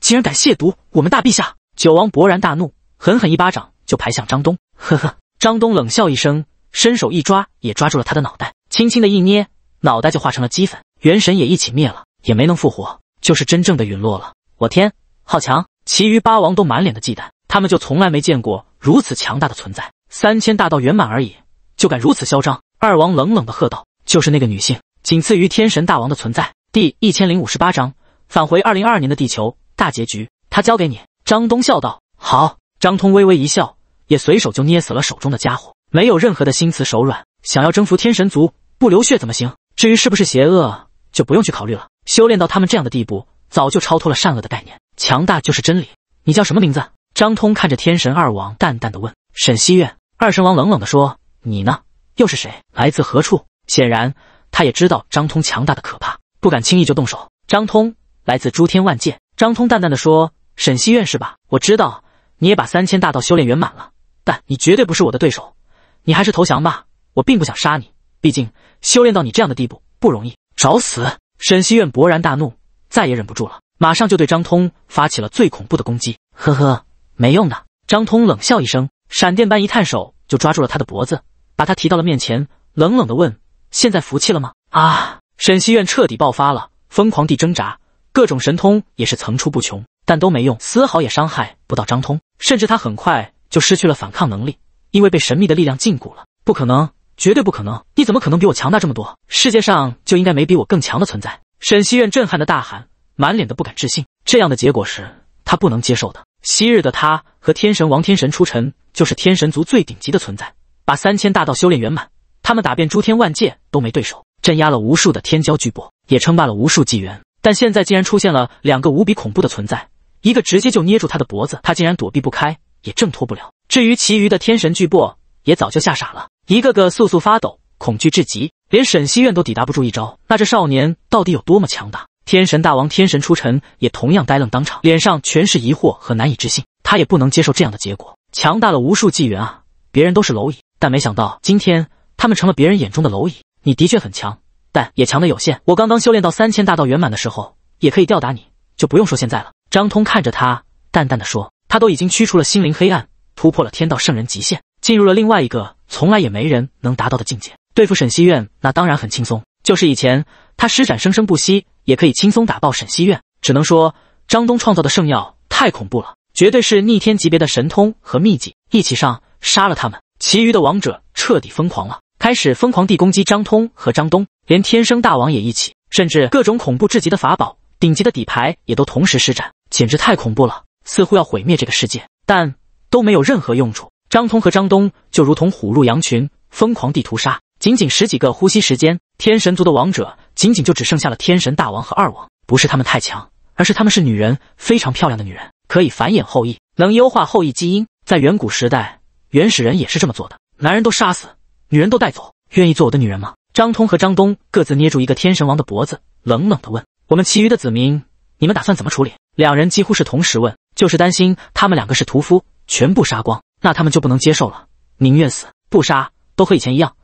竟然敢亵渎我们大陛下！九王勃然大怒，狠狠一巴掌就拍向张东。呵呵，张东冷笑一声，伸手一抓，也抓住了他的脑袋，轻轻的一捏，脑袋就化成了齑粉，元神也一起灭了，也没能复活，就是真正的陨落了。我天，好强！其余八王都满脸的忌惮，他们就从来没见过如此强大的存在，三千大道圆满而已，就敢如此嚣张！二王冷冷的喝道：“就是那个女性，仅次于天神大王的存在。”第一千零五十八章，返回二零二二年的地球，大结局。他交给你，张东笑道。好，张通微微一笑，也随手就捏死了手中的家伙，没有任何的心慈手软。想要征服天神族，不流血怎么行？至于是不是邪恶，就不用去考虑了。修炼到他们这样的地步，早就超脱了善恶的概念，强大就是真理。你叫什么名字？张通看着天神二王，淡淡的问。沈西苑，二神王冷冷的说。你呢？又是谁？来自何处？显然，他也知道张通强大的可怕。不敢轻易就动手。张通来自诸天万界。张通淡淡的说：“沈西苑是吧？我知道你也把三千大道修炼圆满了，但你绝对不是我的对手。你还是投降吧，我并不想杀你。毕竟修炼到你这样的地步不容易。找死！”沈西苑勃然大怒，再也忍不住了，马上就对张通发起了最恐怖的攻击。呵呵，没用的。张通冷笑一声，闪电般一探手就抓住了他的脖子，把他提到了面前，冷冷的问：“现在服气了吗？”啊！沈西苑彻底爆发了，疯狂地挣扎，各种神通也是层出不穷，但都没用，丝毫也伤害不到张通，甚至他很快就失去了反抗能力，因为被神秘的力量禁锢了。不可能，绝对不可能！你怎么可能比我强大这么多？世界上就应该没比我更强的存在！沈西苑震撼地大喊，满脸的不敢置信。这样的结果是他不能接受的。昔日的他和天神王天神出尘就是天神族最顶级的存在，把三千大道修炼圆满，他们打遍诸天万界都没对手。镇压了无数的天骄巨擘，也称霸了无数纪元，但现在竟然出现了两个无比恐怖的存在，一个直接就捏住他的脖子，他竟然躲避不开，也挣脱不了。至于其余的天神巨擘，也早就吓傻了，一个个簌簌发抖，恐惧至极，连沈惜苑都抵达不住一招。那这少年到底有多么强大？天神大王天神出尘也同样呆愣当场，脸上全是疑惑和难以置信。他也不能接受这样的结果，强大了无数纪元啊，别人都是蝼蚁，但没想到今天他们成了别人眼中的蝼蚁。你的确很强，但也强的有限。我刚刚修炼到三千大道圆满的时候，也可以吊打你，就不用说现在了。张通看着他，淡淡的说：“他都已经驱除了心灵黑暗，突破了天道圣人极限，进入了另外一个从来也没人能达到的境界。对付沈西苑，那当然很轻松。就是以前他施展生生不息，也可以轻松打爆沈西苑。只能说，张东创造的圣药太恐怖了，绝对是逆天级别的神通和秘籍。一起上，杀了他们！其余的王者彻底疯狂了。”开始疯狂地攻击张通和张东，连天生大王也一起，甚至各种恐怖至极的法宝、顶级的底牌也都同时施展，简直太恐怖了，似乎要毁灭这个世界。但都没有任何用处。张通和张东就如同虎入羊群，疯狂地屠杀。仅仅十几个呼吸时间，天神族的王者仅仅就只剩下了天神大王和二王。不是他们太强，而是他们是女人，非常漂亮的女人，可以繁衍后裔，能优化后裔基因。在远古时代，原始人也是这么做的，男人都杀死。女人都带走，愿意做我的女人吗？张通和张东各自捏住一个天神王的脖子，冷冷地问：“我们其余的子民，你们打算怎么处理？”两人几乎是同时问，就是担心他们两个是屠夫，全部杀光，那他们就不能接受了，宁愿死不杀，都和以前一样。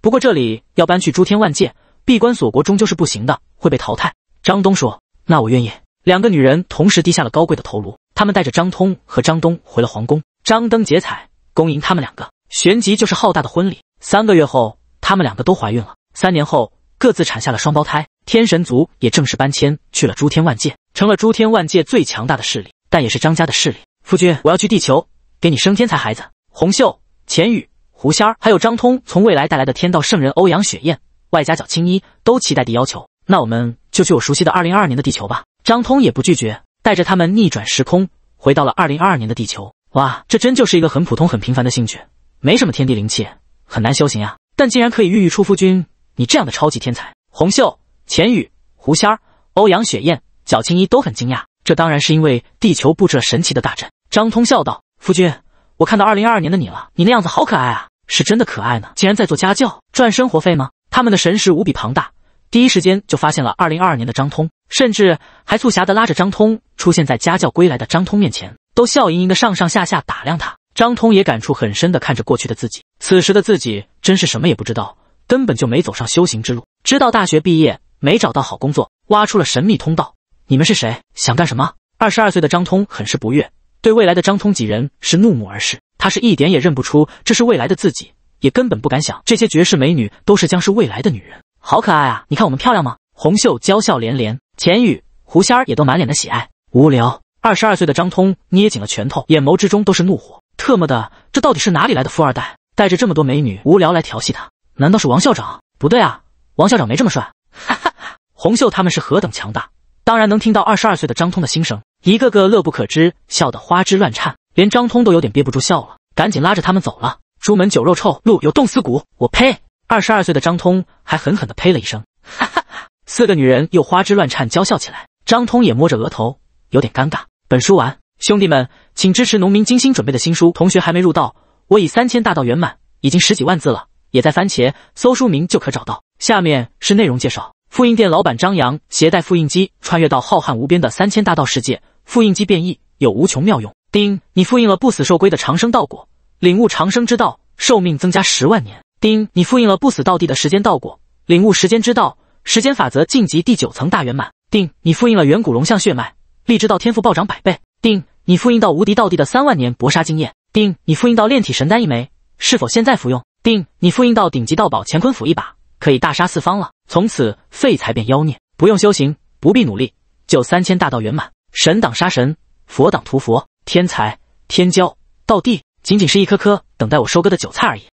不过这里要搬去诸天万界，闭关锁国终究是不行的，会被淘汰。张东说：“那我愿意。”两个女人同时低下了高贵的头颅，他们带着张通和张东回了皇宫，张灯结彩，恭迎他们两个，旋即就是浩大的婚礼。三个月后，他们两个都怀孕了。三年后，各自产下了双胞胎。天神族也正式搬迁去了诸天万界，成了诸天万界最强大的势力，但也是张家的势力。夫君，我要去地球，给你生天才孩子。红袖、钱宇、狐仙儿，还有张通从未来带来的天道圣人欧阳雪雁，外加小青衣，都期待地要求。那我们就去我熟悉的2022年的地球吧。张通也不拒绝，带着他们逆转时空，回到了2022年的地球。哇，这真就是一个很普通、很平凡的兴趣，没什么天地灵气。很难修行呀，但竟然可以孕育出夫君你这样的超级天才。红袖、钱宇、狐仙欧阳雪燕、小青衣都很惊讶。这当然是因为地球布置了神奇的大阵。张通笑道：“夫君，我看到2022年的你了，你那样子好可爱啊，是真的可爱呢！竟然在做家教赚生活费吗？”他们的神识无比庞大，第一时间就发现了2022年的张通，甚至还促狭的拉着张通出现在家教归来的张通面前，都笑盈盈的上上下下打量他。张通也感触很深的看着过去的自己。此时的自己真是什么也不知道，根本就没走上修行之路。知道大学毕业没找到好工作，挖出了神秘通道。你们是谁？想干什么？二十二岁的张通很是不悦，对未来的张通几人是怒目而视。他是一点也认不出这是未来的自己，也根本不敢想这些绝世美女都是将是未来的女人。好可爱啊！你看我们漂亮吗？红袖娇笑连连，钱宇、胡仙儿也都满脸的喜爱。无聊。二十二岁的张通捏紧了拳头，眼眸之中都是怒火。特么的，这到底是哪里来的富二代？带着这么多美女无聊来调戏他，难道是王校长？不对啊，王校长没这么帅。哈哈哈，红袖他们是何等强大，当然能听到二十二岁的张通的心声，一个个乐不可支，笑得花枝乱颤，连张通都有点憋不住笑了，赶紧拉着他们走了。朱门酒肉臭，路有冻死骨。我呸！二十二岁的张通还狠狠地呸了一声。哈哈哈，四个女人又花枝乱颤，娇笑起来。张通也摸着额头，有点尴尬。本书完，兄弟们，请支持农民精心准备的新书。同学还没入道。我已三千大道圆满，已经十几万字了，也在番茄搜书名就可找到。下面是内容介绍：复印店老板张扬携带复印机穿越到浩瀚无边的三千大道世界，复印机变异有无穷妙用。丁，你复印了不死兽龟的长生道果，领悟长生之道，寿命增加十万年。丁，你复印了不死道帝的时间道果，领悟时间之道，时间法则晋级第九层大圆满。丁，你复印了远古龙象血脉，荔枝道天赋暴涨百倍。丁，你复印到无敌道帝的三万年搏杀经验。定你复印到炼体神丹一枚，是否现在服用？定你复印到顶级道宝乾坤斧一把，可以大杀四方了。从此废材变妖孽，不用修行，不必努力，就三千大道圆满。神挡杀神，佛挡屠佛，天才、天骄、道帝，仅仅是一颗颗等待我收割的韭菜而已。